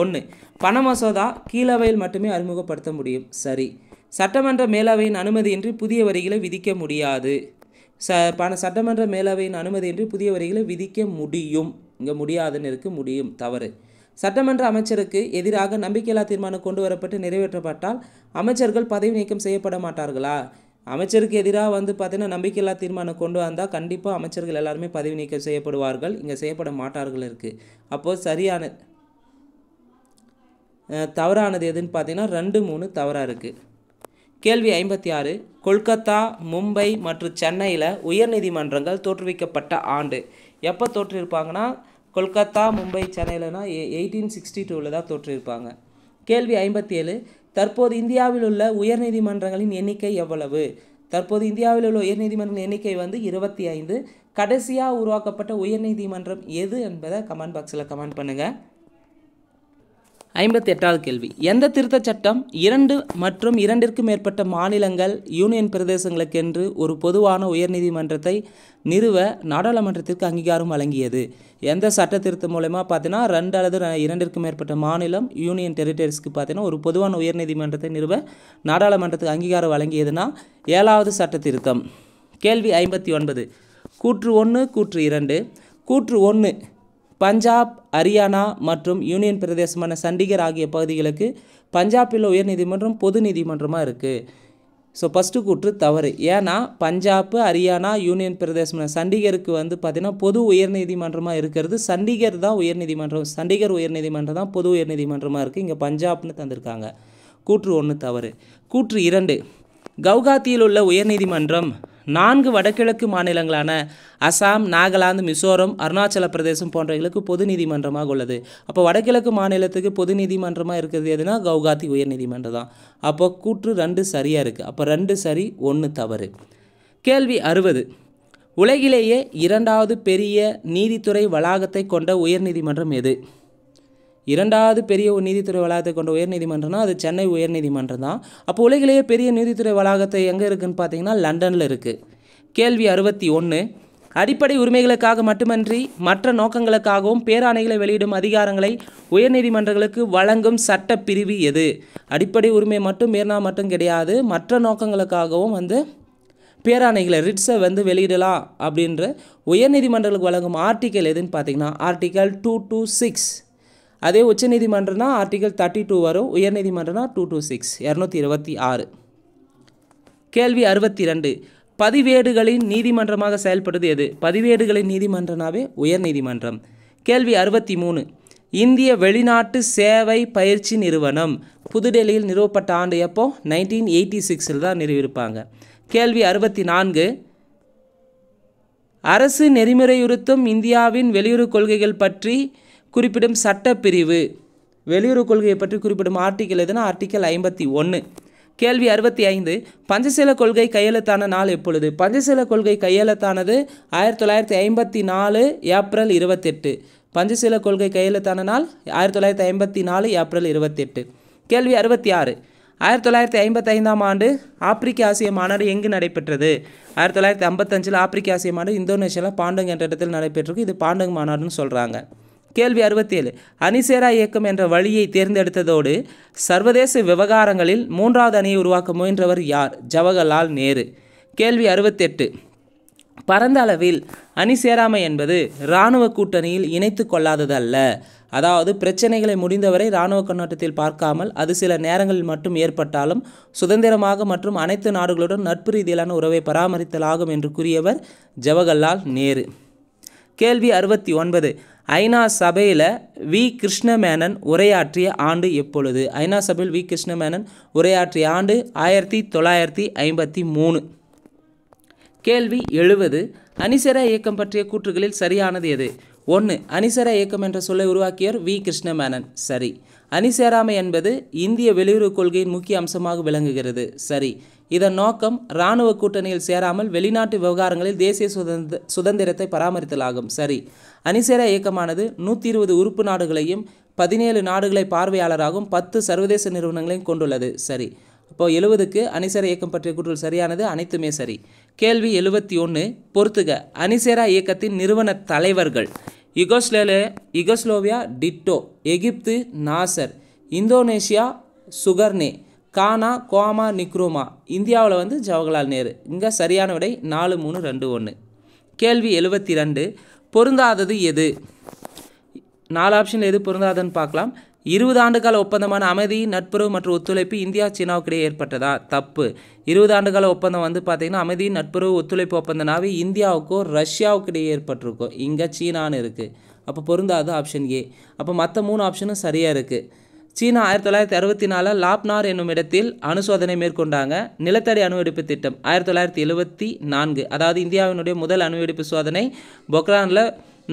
A: ஒன்று பண மசோதா கீழவையில் மட்டுமே அறிமுகப்படுத்த முடியும் சரி சட்டமன்ற மேலவையின் அனுமதியின்றி புதிய வரிகளை விதிக்க முடியாது ச பண சட்டமன்ற மேலவையின் அனுமதியின்றி புதிய வரிகளை விதிக்க முடியும் இங்கே முடியாதுன்னு இருக்குது முடியும் தவறு சட்டமன்ற அமைச்சருக்கு எதிராக நம்பிக்கையில்லா தீர்மானம் கொண்டு வரப்பட்டு நிறைவேற்றப்பட்டால் அமைச்சர்கள் பதவி நீக்கம் செய்யப்பட மாட்டார்களா அமைச்சருக்கு எதிராக வந்து பார்த்தீங்கன்னா நம்பிக்கையில்லா தீர்மானம் கொண்டு வந்தால் கண்டிப்பாக அமைச்சர்கள் எல்லாருமே பதவி நீக்கம் செய்யப்படுவார்கள் இங்கே செய்யப்பட மாட்டார்கள் இருக்குது அப்போது சரியான தவறானது எதுன்னு பார்த்தீங்கன்னா ரெண்டு மூணு தவறாக இருக்குது கேள்வி ஐம்பத்தி ஆறு கொல்கத்தா மும்பை மற்றும் சென்னையில் உயர்நீதிமன்றங்கள் தோற்றுவிக்கப்பட்ட ஆண்டு எப்போ தோற்றிருப்பாங்கன்னா கொல்கத்தா மும்பை சென்னையிலனா எயிட்டீன் சிக்ஸ்டி டூவில் தான் தோற்றிருப்பாங்க கேள்வி ஐம்பத்தி ஏழு தற்போது இந்தியாவில் உள்ள உயர்நீதிமன்றங்களின் எண்ணிக்கை எவ்வளவு தற்போது இந்தியாவில் உள்ள உயர்நீதிமன்ற எண்ணிக்கை வந்து இருபத்தி ஐந்து கடைசியாக உருவாக்கப்பட்ட உயர்நீதிமன்றம் எது என்பதை கமெண்ட் பாக்ஸில் கமெண்ட் பண்ணுங்கள் ஐம்பத்தி எட்டாவது கேள்வி எந்த திருத்த சட்டம் இரண்டு மற்றும் இரண்டிற்கும் மேற்பட்ட மாநிலங்கள் யூனியன் பிரதேசங்களுக்கென்று ஒரு பொதுவான உயர்நீதிமன்றத்தை நிறுவ நாடாளுமன்றத்திற்கு அங்கீகாரம் வழங்கியது எந்த சட்ட திருத்தம் மூலயமா பார்த்தீங்கன்னா ரெண்டு அல்லது இரண்டிற்கு மேற்பட்ட மாநிலம் யூனியன் டெரிட்டரிஸ்க்கு பார்த்தீங்கன்னா ஒரு பொதுவான உயர்நீதிமன்றத்தை நிறுவ நாடாளுமன்றத்துக்கு அங்கீகாரம் வழங்கியதுன்னா ஏழாவது சட்ட திருத்தம் கேள்வி ஐம்பத்தி ஒன்பது கூற்று ஒன்று கூற்று இரண்டு கூற்று ஒன்று பஞ்சாப் ஹரியானா மற்றும் யூனியன் பிரதேசமான சண்டிகர் ஆகிய பகுதிகளுக்கு பஞ்சாபில் உயர்நீதிமன்றம் பொது நீதிமன்றமாக இருக்குது ஸோ ஃபஸ்ட்டு கூற்று தவறு ஏன்னா பஞ்சாப் ஹரியானா யூனியன் பிரதேசமான சண்டிகருக்கு வந்து பார்த்திங்கன்னா பொது உயர்நீதிமன்றமாக இருக்கிறது சண்டிகர் தான் உயர்நீதிமன்றம் சண்டிகர் உயர்நீதிமன்றம் தான் பொது உயர்நீதிமன்றமாக இருக்குது இங்கே பஞ்சாப்னு தந்திருக்காங்க கூற்று ஒன்று தவறு கூற்று இரண்டு கவுகாத்தியில் உள்ள உயர்நீதிமன்றம் நான்கு வடகிழக்கு மாநிலங்களான அசாம் நாகாலாந்து மிசோரம் அருணாச்சல பிரதேசம் போன்றவைகளுக்கு பொது நீதிமன்றமாக உள்ளது அப்போ வடகிழக்கு மாநிலத்துக்கு பொது நீதிமன்றமாக இருக்கிறது எதுனா கவுகாத்தி உயர்நீதிமன்றம் தான் அப்போ கூற்று ரெண்டு சரியாக இருக்குது அப்போ ரெண்டு சரி ஒன்று தவறு கேள்வி அறுபது உலகிலேயே இரண்டாவது பெரிய நீதித்துறை வளாகத்தை கொண்ட உயர்நீதிமன்றம் எது இரண்டாவது பெரிய நீதித்துறை வளாகத்தை கொண்ட உயர்நீதிமன்றம்னா அது சென்னை உயர்நீதிமன்றம் தான் அப்போ உலகிலேயே பெரிய நீதித்துறை வளாகத்தை எங்கே இருக்குதுன்னு பார்த்தீங்கன்னா லண்டனில் இருக்குது கேள்வி அறுபத்தி ஒன்று அடிப்படை உரிமைகளுக்காக மட்டுமன்றி மற்ற நோக்கங்களுக்காகவும் பேராணைகளை வெளியிடும் அதிகாரங்களை உயர்நீதிமன்றங்களுக்கு வழங்கும் சட்ட பிரிவு எது அடிப்படை உரிமை மட்டும் மேர்னா மட்டும் கிடையாது மற்ற நோக்கங்களுக்காகவும் வந்து பேராணைகளை ரிட்ஸை வந்து வெளியிடலாம் அப்படின்ற உயர்நீதிமன்றங்களுக்கு வழங்கும் ஆர்டிக்கல் எதுன்னு பார்த்தீங்கன்னா ஆர்டிக்கல் டூ டூ சிக்ஸ் அதே உச்சநீதிமன்றம்னா ஆர்டிகல் தேர்ட்டி டூ வரும் உயர்நீதிமன்றம்னா டூ டூ சிக்ஸ் இரநூத்தி இருபத்தி ஆறு கேள்வி அறுபத்தி ரெண்டு பதிவேடுகளின் நீதிமன்றமாக செயல்படுது எது பதிவேடுகளின் நீதிமன்றனாவே உயர்நீதிமன்றம் கேள்வி அறுபத்தி மூணு இந்திய வெளிநாட்டு சேவை பயிற்சி நிறுவனம் புதுடெல்லியில் நிறுவப்பட்ட ஆண்டு எப்போ நைன்டீன் எயிட்டி சிக்ஸில் தான் நிறுவிருப்பாங்க கேள்வி அறுபத்தி நான்கு அரசு நெறிமுறையுறுத்தும் இந்தியாவின் வெளியுறவு கொள்கைகள் பற்றி குறிப்பிடும் சட்டப்பிரிவு வெளியுறவு கொள்கையை பற்றி குறிப்பிடும் ஆர்டிக்கல் எதுனா ஆர்டிக்கல் ஐம்பத்தி ஒன்று கேள்வி அறுபத்தி ஐந்து பஞ்சசீல கொள்கை கையெழுத்தான நாள் எப்பொழுது பஞ்சசீல கொள்கை கையெழுத்தானது ஆயிரத்தி தொள்ளாயிரத்தி ஐம்பத்தி நாலு ஏப்ரல் இருபத்தெட்டு பஞ்சசீல கொள்கை கையெழுத்தான நாள் ஆயிரத்தி தொள்ளாயிரத்தி ஐம்பத்தி நாலு ஏப்ரல் இருபத்தெட்டு கேள்வி அறுபத்தி ஆறு ஆயிரத்தி தொள்ளாயிரத்தி ஐம்பத்தைந்தாம் ஆண்டு ஆப்பிரிக்க ஆசிய மாநாடு எங்கு நடைபெற்றது ஆயிரத்தி தொள்ளாயிரத்தி ஐம்பத்தஞ்சில் ஆப்பிரிக்க ஆசிய மாநாடு இந்தோனேஷியாவில் பாண்டங் என்ற இடத்தில் நடைபெற்றிருக்கு இது பாண்டங் மாநாடுன்னு சொல்கிறாங்க கேள்வி அறுபத்தேழு அணிசேரா இயக்கம் என்ற வழியை தேர்ந்தெடுத்ததோடு சர்வதேச விவகாரங்களில் மூன்றாவது அணியை உருவாக்க முயன்றவர் யார் ஜவஹர்லால் நேரு கேள்வி அறுபத்தெட்டு பரந்த அளவில் அணி சேராமை என்பது இராணுவ கூட்டணியில் இணைத்து அல்ல அதாவது பிரச்சனைகளை முடிந்தவரை இராணுவ கண்ணோட்டத்தில் பார்க்காமல் அது சில நேரங்களில் மட்டும் ஏற்பட்டாலும் சுதந்திரமாக மற்றும் அனைத்து நாடுகளுடன் நட்பு ரீதியிலான உறவை பராமரித்தலாகும் என்று கூறியவர் ஜவஹர்லால் நேரு கேள்வி அறுபத்தி ஒன்பது ஐநா சபையில் வி கிருஷ்ணமேனன் உரையாற்றிய ஆண்டு எப்பொழுது ஐநா சபையில் வி கிருஷ்ணமேனன் உரையாற்றிய ஆண்டு ஆயிரத்தி தொள்ளாயிரத்தி ஐம்பத்தி மூணு கேள்வி எழுபது அனிசர இயக்கம் பற்றிய கூற்றுகளில் சரியானது எது ஒன்று அனிசர இயக்கம் என்ற சொல்லை உருவாக்கியவர் வி கிருஷ்ணமேனன் சரி அணிசேராமை என்பது இந்திய வெளியுறவு கொள்கையின் முக்கிய அம்சமாக விளங்குகிறது சரி இதன் நோக்கம் இராணுவ கூட்டணியில் சேராமல் வெளிநாட்டு விவகாரங்களில் தேசிய சுதந்திர சுதந்திரத்தை பராமரித்தலாகும் சரி அனிசேரா இயக்கமானது நூற்றி இருபது உறுப்பு நாடுகளையும் பதினேழு நாடுகளை பார்வையாளராகவும் பத்து சர்வதேச நிறுவனங்களையும் கொண்டுள்ளது சரி அப்போது எழுபதுக்கு அணிசேரா இயக்கம் பற்றிய குற்றல் சரியானது அனைத்துமே சரி கேள்வி எழுபத்தி ஒன்று பொறுத்துக அணிசேரா இயக்கத்தின் நிறுவன தலைவர்கள் யுகோஸ்லே Yugoslavia Tito Egypt Nasser Indonesia Sukarno Ghana Kwame Nkrumah இந்தியாவில் வந்து ஜவஹர்லால் நேரு இங்கே சரியான விடை நாலு மூணு ரெண்டு ஒன்று கேள்வி எழுபத்தி ரெண்டு பொருந்தாதது எது நாலு ஆப்ஷனில் எது பொருந்தாதன்னு பார்க்கலாம் இருபது ஆண்டுகால ஒப்பந்தமான அமைதி நட்புறவு மற்றும் ஒத்துழைப்பு இந்தியா சீனாவுக்கிடையே ஏற்பட்டதா தப்பு இருபது ஆண்டுகால ஒப்பந்தம் வந்து பார்த்திங்கன்னா அமைதி நட்புறவு ஒத்துழைப்பு ஒப்பந்தனாவே இந்தியாவுக்கோ ரஷ்யாவுக்கிடையே ஏற்பட்டிருக்கும் இங்கே சீனான்னு இருக்குது அப்போ பொருந்தாது ஆப்ஷன் ஏ அப்போ மற்ற மூணு ஆப்ஷனும் சரியாக இருக்குது சீனா ஆயிரத்தி தொள்ளாயிரத்தி அறுபத்தி நாலில் லாப்னார் என்னும் இடத்தில் அணுசோதனை மேற்கொண்டாங்க நிலத்தடி அணுவெடிப்பு திட்டம் ஆயிரத்தி தொள்ளாயிரத்தி எழுபத்தி நான்கு அதாவது இந்தியாவினுடைய முதல் அணுவெடிப்பு சோதனை பொக்ரானில்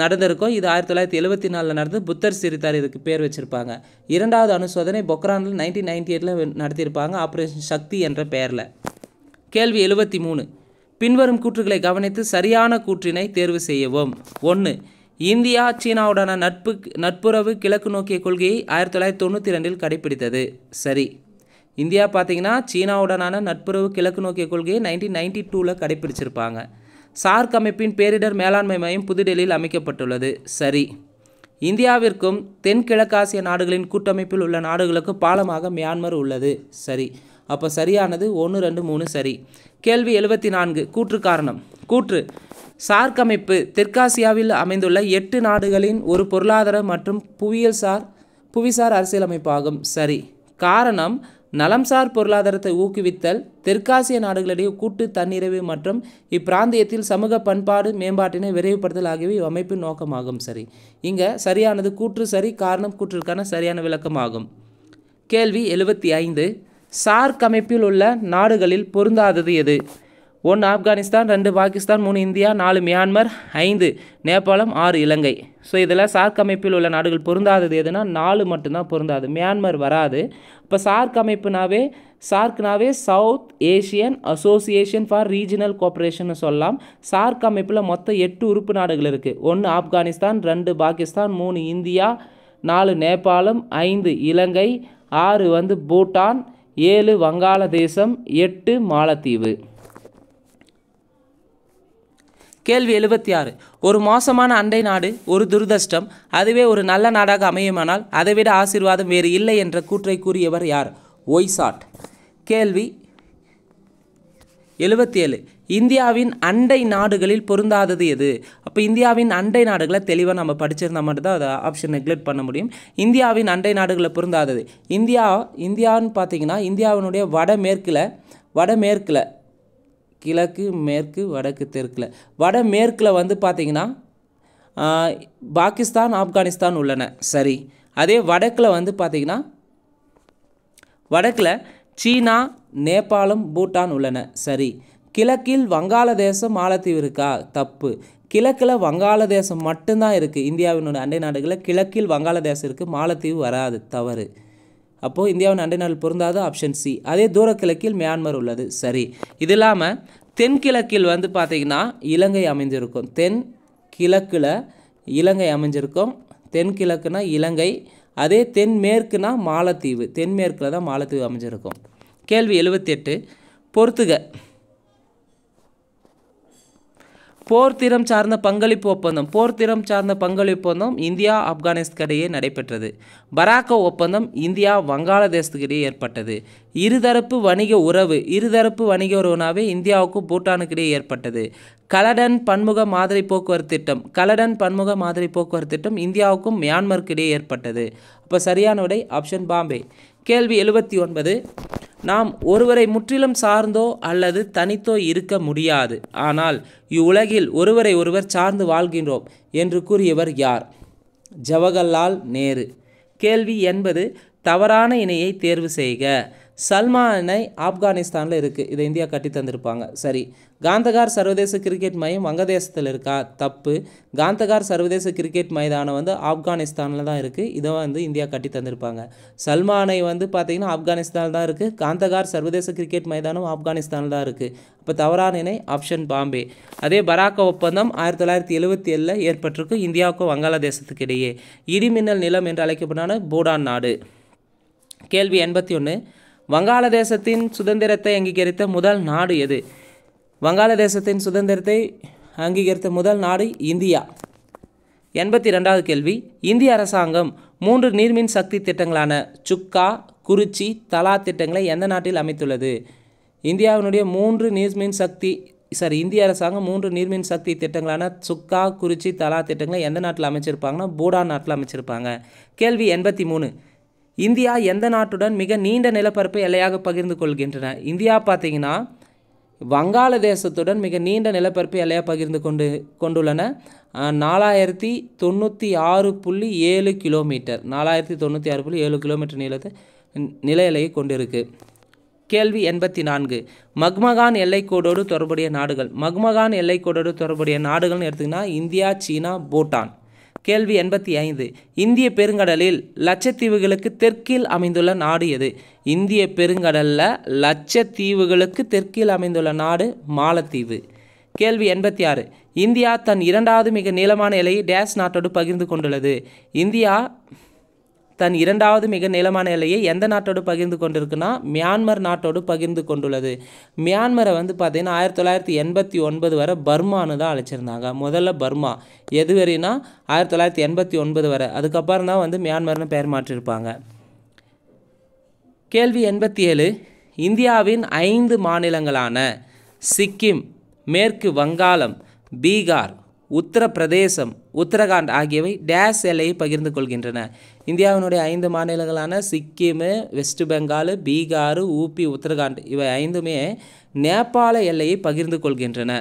A: நடந்திருக்கும் இது ஆயிரத்தி தொள்ளாயிரத்தி எழுபத்தி நாலில் நடந்து புத்தர் சிறிதார் இதுக்கு பேர் வச்சுருப்பாங்க இரண்டாவது அணுசோதனை பொக்ரானில் நைன்டீன் நைன்டி எயிட்டில் நடத்தியிருப்பாங்க ஆப்ரேஷன் சக்தி என்ற பெயரில் கேள்வி எழுபத்தி மூணு பின்வரும் கூற்றுகளை கவனித்து சரியான கூற்றினை தேர்வு செய்யவும் ஒன்று இந்தியா சீனாவுடனான நட்பு நட்புறவு கிழக்கு நோக்கிய கொள்கையை ஆயிரத்தி தொள்ளாயிரத்தி தொண்ணூற்றி ரெண்டில் கடைபிடித்தது சரி இந்தியா பார்த்திங்கன்னா சீனாவுடனான நட்புறவு கிழக்கு நோக்கிய கொள்கையை நைன்டீன் நைன்டி டூவில் கடைபிடிச்சிருப்பாங்க சார்க் அமைப்பின் பேரிடர் மேலாண்மை மையம் புதுடெல்லியில் அமைக்கப்பட்டுள்ளது சரி இந்தியாவிற்கும் தென்கிழக்காசிய நாடுகளின் கூட்டமைப்பில் உள்ள நாடுகளுக்கு பாலமாக மியான்மர் உள்ளது சரி அப்போ சரியானது ஒன்று ரெண்டு மூணு சரி கேள்வி எழுபத்தி நான்கு கூற்று காரணம் கூற்று சார்க் அமைப்பு தெற்காசியாவில் அமைந்துள்ள எட்டு நாடுகளின் ஒரு பொருளாதார மற்றும் புவியியல் சார் புவிசார் அரசியலமைப்பாகும் சரி காரணம் நலம்சார் பொருளாதாரத்தை ஊக்குவித்தல் தெற்காசிய நாடுகளிடையே கூட்டு தன்னிறைவு மற்றும் இப்பிராந்தியத்தில் சமூக பண்பாடு மேம்பாட்டினை விரைவுபடுத்தல் ஆகியவை அமைப்பின் நோக்கமாகும் சரி இங்கே சரியானது கூற்று சரி காரணம் கூற்றிற்கான சரியான விளக்கமாகும் கேள்வி எழுபத்தி ஐந்து சார்க் அமைப்பில் உள்ள நாடுகளில் பொருந்தாதது எது ஒன்று ஆப்கானிஸ்தான் ரெண்டு பாகிஸ்தான் மூணு இந்தியா நாலு மியான்மர் ஐந்து நேபாளம் ஆறு இலங்கை ஸோ இதில் சார்க் அமைப்பில் உள்ள நாடுகள் பொருந்தாதது எதுனா நாலு மட்டும்தான் பொருந்தாது மியான்மர் வராது இப்போ சார்க் அமைப்புனாவே சார்க்னாவே South Asian Association for Regional Cooperation சொல்லலாம் சார்க் அமைப்பில் மொத்தம் எட்டு உறுப்பு நாடுகள் இருக்குது ஒன்று ஆப்கானிஸ்தான் ரெண்டு பாகிஸ்தான் மூணு இந்தியா நாலு நேபாளம் ஐந்து இலங்கை ஆறு வந்து பூட்டான் ஏழு வங்காளதேசம் எட்டு மாலத்தீவு கேள்வி எழுபத்தி ஆறு ஒரு மோசமான அண்டை நாடு ஒரு துர்தஷ்டம் அதுவே ஒரு நல்ல நாடாக அமையுமானால் அதைவிட ஆசீர்வாதம் வேறு இல்லை என்ற கூற்றை கூறியவர் யார் ஒய்சாட் கேள்வி எழுபத்தி ஏழு இந்தியாவின் அண்டை நாடுகளில் பொருந்தாதது எது அப்போ இந்தியாவின் அண்டை நாடுகளை தெளிவாக நம்ம படிச்சிருந்தா மட்டும்தான் அதை ஆப்ஷன் நெக்லெக்ட் பண்ண முடியும் இந்தியாவின் அண்டை நாடுகளை பொருந்தாதது இந்தியா இந்தியான்னு பார்த்தீங்கன்னா இந்தியாவினுடைய வடமேற்கில் வடமேற்கில் கிழக்கு மேற்கு வடக்கு தெற்கில் வடமேற்கில் வந்து பார்த்திங்கன்னா பாகிஸ்தான் ஆப்கானிஸ்தான் உள்ளன சரி அதே வடக்கில் வந்து பார்த்திங்கன்னா வடக்கில் சீனா நேபாளம் பூட்டான் உள்ளன சரி கிழக்கில் வங்காளதேசம் மாலத்தீவு இருக்கா தப்பு கிழக்கில் வங்காளதேசம் மட்டும்தான் இருக்குது இந்தியாவினுடைய அண்டை நாடுகளில் கிழக்கில் வங்காளதேசம் இருக்குது மாலத்தீவு வராது தவறு அப்போது இந்தியாவின் அண்டை நாள் பொருந்தாத ஆப்ஷன் சி அதே தூரக்கிழக்கில் மியான்மர் உள்ளது சரி இது இல்லாமல் தென்கிழக்கில் வந்து பார்த்திங்கன்னா இலங்கை அமைஞ்சிருக்கும் தென் கிழக்கில் இலங்கை அமைஞ்சிருக்கும் தென்கிழக்குனா இலங்கை அதே தென்மேற்குனா மாலத்தீவு தென்மேற்கில் தான் மாலத்தீவு அமைஞ்சிருக்கும் கேள்வி எழுபத்தி எட்டு பொறுத்துக போர் சார்ந்த பங்களிப்பு ஒப்பந்தம் போர் சார்ந்த பங்களிப்பு ஒப்பந்தம் இந்தியா ஆப்கானிஸ்தானிடையே நடைபெற்றது பராக்கோ ஒப்பந்தம் இந்தியா வங்காளதேசத்துக்கிடையே ஏற்பட்டது இருதரப்பு வணிக உறவு இருதரப்பு வணிக உறவுனாவே இந்தியாவுக்கும் பூட்டானுக்கிடையே ஏற்பட்டது கலடன் பன்முக மாதிரி போக்குவரத்து திட்டம் கலடன் பன்முக மாதிரி போக்குவரத்து திட்டம் இந்தியாவுக்கும் மியான்மருக்கிடையே ஏற்பட்டது அப்போ சரியான உடை ஆப்ஷன் பாம்பே கேள்வி எழுபத்தி ஒன்பது நாம் ஒருவரை முற்றிலும் சார்ந்தோ அல்லது தனித்தோ இருக்க முடியாது ஆனால் இவ்வுலகில் ஒருவரை ஒருவர் சார்ந்து வாழ்கின்றோம் என்று கூறியவர் யார் ஜவஹர்லால் நேரு கேள்வி என்பது தவறான இணையை தேர்வு செய்க சல்மானை ஆப்கானிஸ்தானில் இருக்குது இதை இந்தியா கட்டி தந்திருப்பாங்க சரி காந்தகார் சர்வதேச கிரிக்கெட் மையம் வங்கதேசத்தில் இருக்கா தப்பு காந்தகார் சர்வதேச கிரிக்கெட் மைதானம் வந்து ஆப்கானிஸ்தானில் தான் இருக்குது இதை வந்து இந்தியா கட்டி தந்திருப்பாங்க சல்மானை வந்து பார்த்திங்கன்னா ஆப்கானிஸ்தானில் தான் இருக்குது காந்தகார் சர்வதேச கிரிக்கெட் மைதானம் ஆப்கானிஸ்தானில் தான் இருக்குது இப்போ தவறான இணை ஆப்ஷன் பாம்பே அதே பராக்க ஒப்பந்தம் ஆயிரத்தி தொள்ளாயிரத்தி எழுபத்தி ஏழில் ஏற்பட்டிருக்கு இந்தியாவுக்கும் வங்காளதேசத்துக்கு இடையே இடிமின்னல் நிலம் என்று அழைக்கப்படான பூடான் நாடு கேள்வி எண்பத்தி ஒன்று வங்காளதேசத்தின் சுதந்திரத்தை அங்கீகரித்த முதல் நாடு எது வங்காளதேசத்தின் சுதந்திரத்தை அங்கீகரித்த முதல் நாடு இந்தியா எண்பத்தி ரெண்டாவது கேள்வி இந்திய அரசாங்கம் மூன்று நீர்மின் சக்தி திட்டங்களான சுக்கா குறிச்சி தலா திட்டங்களை எந்த நாட்டில் அமைத்துள்ளது இந்தியாவினுடைய மூன்று நீர்மின் சக்தி சாரி இந்திய அரசாங்கம் மூன்று நீர்மின் சக்தி திட்டங்களான சுக்கா குறிச்சி தலா திட்டங்களை எந்த நாட்டில் அமைச்சிருப்பாங்கன்னா பூடான் நாட்டில் அமைச்சிருப்பாங்க கேள்வி எண்பத்தி மூணு இந்தியா எந்த நாட்டுடன் மிக நீண்ட நிலப்பரப்பு எல்லையாக பகிர்ந்து கொள்கின்றன இந்தியா பார்த்தீங்கன்னா வங்காளதேசத்துடன் மிக நீண்ட நிலப்பரப்பு எல்லையாக பகிர்ந்து கொண்டு கொண்டுள்ளன நாலாயிரத்தி தொண்ணூற்றி ஆறு புள்ளி ஏழு கிலோமீட்டர் நாலாயிரத்தி தொண்ணூற்றி ஆறு புள்ளி ஏழு கிலோமீட்டர் நீளத்தை நில எல்லையை கொண்டிருக்கு கேள்வி எண்பத்தி நான்கு மக்மகான் எல்லைக்கோடோடு தொடர்புடைய நாடுகள் மக்மகான் எல்லைக்கோடோடு தொடர்புடைய நாடுகள்னு எடுத்திங்கன்னா இந்தியா சீனா பூட்டான் கேள்வி எண்பத்தி ஐந்து இந்திய பெருங்கடலில் லட்சத்தீவுகளுக்கு தெற்கில் அமைந்துள்ள நாடு எது இந்திய பெருங்கடலில் லட்சத்தீவுகளுக்கு தெற்கில் அமைந்துள்ள நாடு மாலத்தீவு கேள்வி எண்பத்தி ஆறு இந்தியா தன் இரண்டாவது மிக நீளமான எல்லையை டேஸ் நாட்டோடு பகிர்ந்து கொண்டுள்ளது இந்தியா தன் இரண்டாவது மிக நீளமான எல்லையை எந்த நாட்டோடு பகிர்ந்து கொண்டிருக்குன்னா மியான்மர் நாட்டோடு பகிர்ந்து கொண்டுள்ளது மியான்மரை வந்து பார்த்திங்கன்னா ஆயிரத்தி தொள்ளாயிரத்தி எண்பத்தி ஒன்பது வரை பர்மானு தான் அழைச்சிருந்தாங்க முதல்ல பர்மா எது வரைனா ஆயிரத்தி தொள்ளாயிரத்தி எண்பத்தி ஒன்பது வரை அதுக்கப்புறம் தான் வந்து மியான்மர்னு பெயர் மாற்றிருப்பாங்க கேள்வி எண்பத்தி ஏழு இந்தியாவின் ஐந்து மாநிலங்களான சிக்கிம் மேற்கு வங்காளம் பீகார் உத்தரப்பிரதேசம் உத்தரகாண்ட் ஆகியவை டேஸ் எல்லையை பகிர்ந்து கொள்கின்றன இந்தியாவினுடைய ஐந்து மாநிலங்களான சிக்கிம் வெஸ்ட் பெங்கால் பீகார் ஊபி உத்தரகாண்ட் இவை ஐந்துமே நேபாள எல்லையை பகிர்ந்து கொள்கின்றன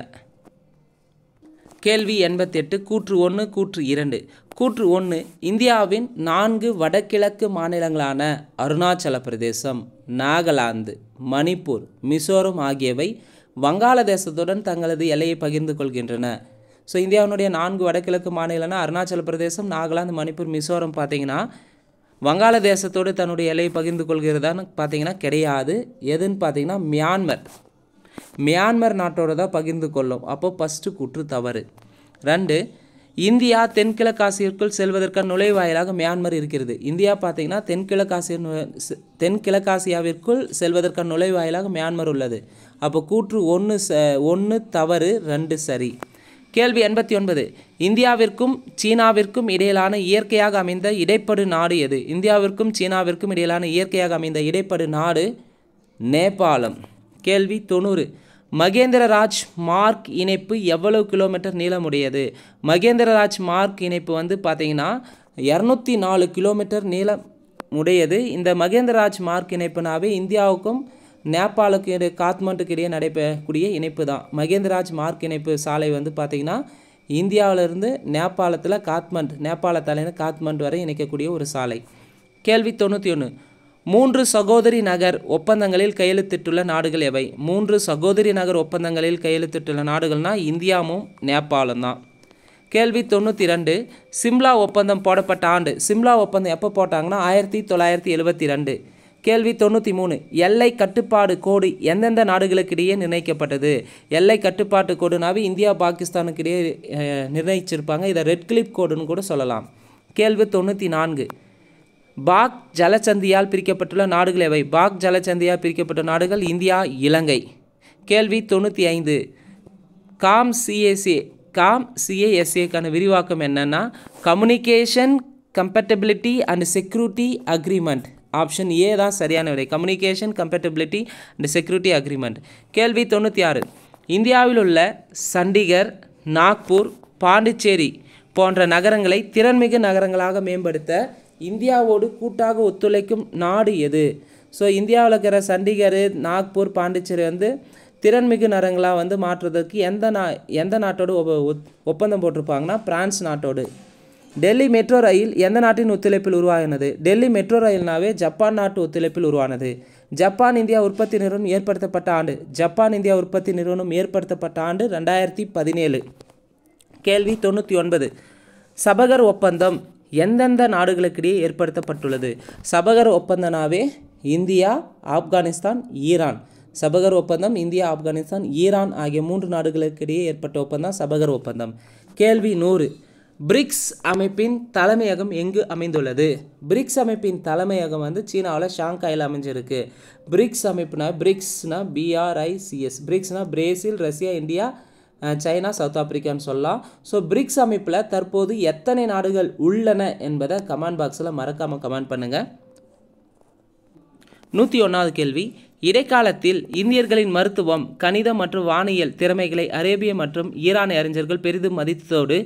A: கேள்வி எண்பத்தெட்டு கூற்று ஒன்று கூற்று இரண்டு கூற்று ஒன்று இந்தியாவின் நான்கு வடகிழக்கு மாநிலங்களான அருணாச்சல பிரதேசம் நாகாலாந்து மணிப்பூர் மிசோரம் ஆகியவை வங்காளதேசத்துடன் தங்களது எல்லையை பகிர்ந்து கொள்கின்றன ஸோ இந்தியாவினுடைய நான்கு வடகிழக்கு மாநிலம்னா அருணாச்சல பிரதேசம் நாகாலாந்து மணிப்பூர் மிசோரம் பார்த்தீங்கன்னா வங்காளதேசத்தோடு தன்னுடைய எல்லையை பகிர்ந்து கொள்கிறதான்னு பார்த்தீங்கன்னா கிடையாது எதுன்னு பார்த்தீங்கன்னா மியான்மர் மியான்மர் நாட்டோடு தான் பகிர்ந்து கொள்ளும் அப்போ ஃபஸ்ட்டு குற்று தவறு ரெண்டு இந்தியா தென்கிழக்காசியிற்குள் செல்வதற்கான நுழைவாயிலாக மியான்மர் இருக்கிறது இந்தியா பார்த்திங்கன்னா தென்கிழக்காசிய தென்கிழக்காசியாவிற்குள் செல்வதற்கான நுழைவாயிலாக மியான்மர் உள்ளது அப்போ கூற்று ஒன்று ஒன்று தவறு ரெண்டு சரி கேள்வி எண்பத்தி ஒன்பது இந்தியாவிற்கும் சீனாவிற்கும் இடையிலான இயற்கையாக அமைந்த இடைப்படு நாடு எது இந்தியாவிற்கும் சீனாவிற்கும் இடையிலான இயற்கையாக அமைந்த இடைப்படு நாடு நேபாளம் கேள்வி தொண்ணூறு மகேந்திரராஜ் மார்க் இணைப்பு எவ்வளவு கிலோமீட்டர் நீளமுடையது மகேந்திரராஜ் மார்க் இணைப்பு வந்து பார்த்திங்கன்னா இரநூத்தி நாலு கிலோமீட்டர் நீளம் உடையது இந்த மகேந்திரராஜ் மார்க் இணைப்புனாவே இந்தியாவுக்கும் நேபாளுக்கு காத்மாண்டுக்கு இடையே நடைபெறக்கூடிய இணைப்பு தான் மகேந்திரராஜ் மார்க் இணைப்பு சாலை வந்து பார்த்திங்கன்னா இந்தியாவிலிருந்து நேபாளத்தில் காத்மண்ட் நேபாள தலைநகர் காத்மண்ட் வரை இணைக்கக்கூடிய ஒரு சாலை கேள்வி தொண்ணூற்றி ஒன்று மூன்று சகோதரி நகர் ஒப்பந்தங்களில் கையெழுத்திட்டுள்ள நாடுகள் எவை மூன்று சகோதரி நகர் ஒப்பந்தங்களில் கையெழுத்திட்டுள்ள நாடுகள்னால் இந்தியாவும் நேபாளும் தான் கேள்வி தொண்ணூற்றி ரெண்டு சிம்லா ஒப்பந்தம் போடப்பட்ட ஆண்டு சிம்லா ஒப்பந்தம் எப்போ போட்டாங்கன்னா ஆயிரத்தி தொள்ளாயிரத்தி எழுபத்தி ரெண்டு கேள்வி தொண்ணூற்றி மூணு எல்லை கட்டுப்பாடு கோடு எந்தெந்த நாடுகளுக்கிடையே நிர்ணயிக்கப்பட்டது எல்லை கட்டுப்பாட்டு கோடுனாவே இந்தியா பாகிஸ்தானுக்கிடையே நிர்ணயிச்சிருப்பாங்க இதை ரெட் கிளிப் கோடுன்னு கூட சொல்லலாம் கேள்வி தொண்ணூற்றி நான்கு பாக் ஜலச்சந்தியால் பிரிக்கப்பட்டுள்ள நாடுகள் எவை பாக் ஜலச்சந்தியால் பிரிக்கப்பட்ட நாடுகள் இந்தியா இலங்கை கேள்வி தொண்ணூற்றி ஐந்து காம் சிஏசிஏ காம் சிஏஎஸ்ஏக்கான விரிவாக்கம் என்னென்னா communication compatibility and security agreement option A தான் சரியான விடை communication compatibility and security agreement கேள்வி தொண்ணூற்றி ஆறு இந்தியாவில் உள்ள சண்டிகர் நாக்பூர் பாண்டிச்சேரி போன்ற நகரங்களை திறன்மிகு நகரங்களாக மேம்படுத்த இந்தியாவோடு கூட்டாக ஒத்துழைக்கும் நாடு எது ஸோ இந்தியாவில் இருக்கிற சண்டிகர் நாக்பூர் பாண்டிச்சேரி வந்து திறன்மிகு நகரங்களாக வந்து மாற்றுறதுக்கு எந்த நா எந்த நாட்டோடு ஒப்பந்தம் போட்டிருப்பாங்கன்னா பிரான்ஸ் நாட்டோடு டெல்லி மெட்ரோ ரயில் எந்த நாட்டின் ஒத்துழைப்பில் உருவானது டெல்லி மெட்ரோ ரயில்னாவே ஜப்பான் நாட்டு ஒத்துழைப்பில் உருவானது ஜப்பான் இந்தியா உற்பத்தி நிறுவனம் ஏற்படுத்தப்பட்ட ஆண்டு ஜப்பான் இந்தியா உற்பத்தி நிறுவனம் ஏற்படுத்தப்பட்ட ஆண்டு ரெண்டாயிரத்தி பதினேழு கேள்வி தொண்ணூற்றி ஒன்பது சபகர் ஒப்பந்தம் எந்தெந்த நாடுகளுக்கிடையே ஏற்படுத்தப்பட்டுள்ளது சபகர் ஒப்பந்தனாவே இந்தியா ஆப்கானிஸ்தான் ஈரான் சபகர் ஒப்பந்தம் இந்தியா ஆப்கானிஸ்தான் ஈரான் ஆகிய மூன்று நாடுகளுக்கிடையே ஏற்பட்ட ஒப்பந்தம் சபகர் ஒப்பந்தம் கேள்வி நூறு பிரிக்ஸ் அமைப்பின் தலைமையகம் எங்கு அமைந்துள்ளது பிரிக்ஸ் அமைப்பின் தலைமையகம் வந்து சீனாவில் ஷாங்காயில் அமைஞ்சிருக்கு பிரிக்ஸ் அமைப்புனா பிரிக்ஸ்னா பிஆர்ஐசிஎஸ் பிரிக்ஸ்னா Brazil Russia India China south ஆப்பிரிக்கான்னு சொல்லலாம் ஸோ பிரிக்ஸ் அமைப்பில் தற்போது எத்தனை நாடுகள் உள்ளன என்பதை கமெண்ட் பாக்ஸில் மறக்காமல் கமெண்ட் பண்ணுங்கள் நூற்றி ஒன்றாவது கேள்வி இடைக்காலத்தில் இந்தியர்களின் மருத்துவம் கணிதம் மற்றும் வானியல் திறமைகளை அரேபிய மற்றும் ஈரானிய அறிஞர்கள் பெரிதும் மதித்ததோடு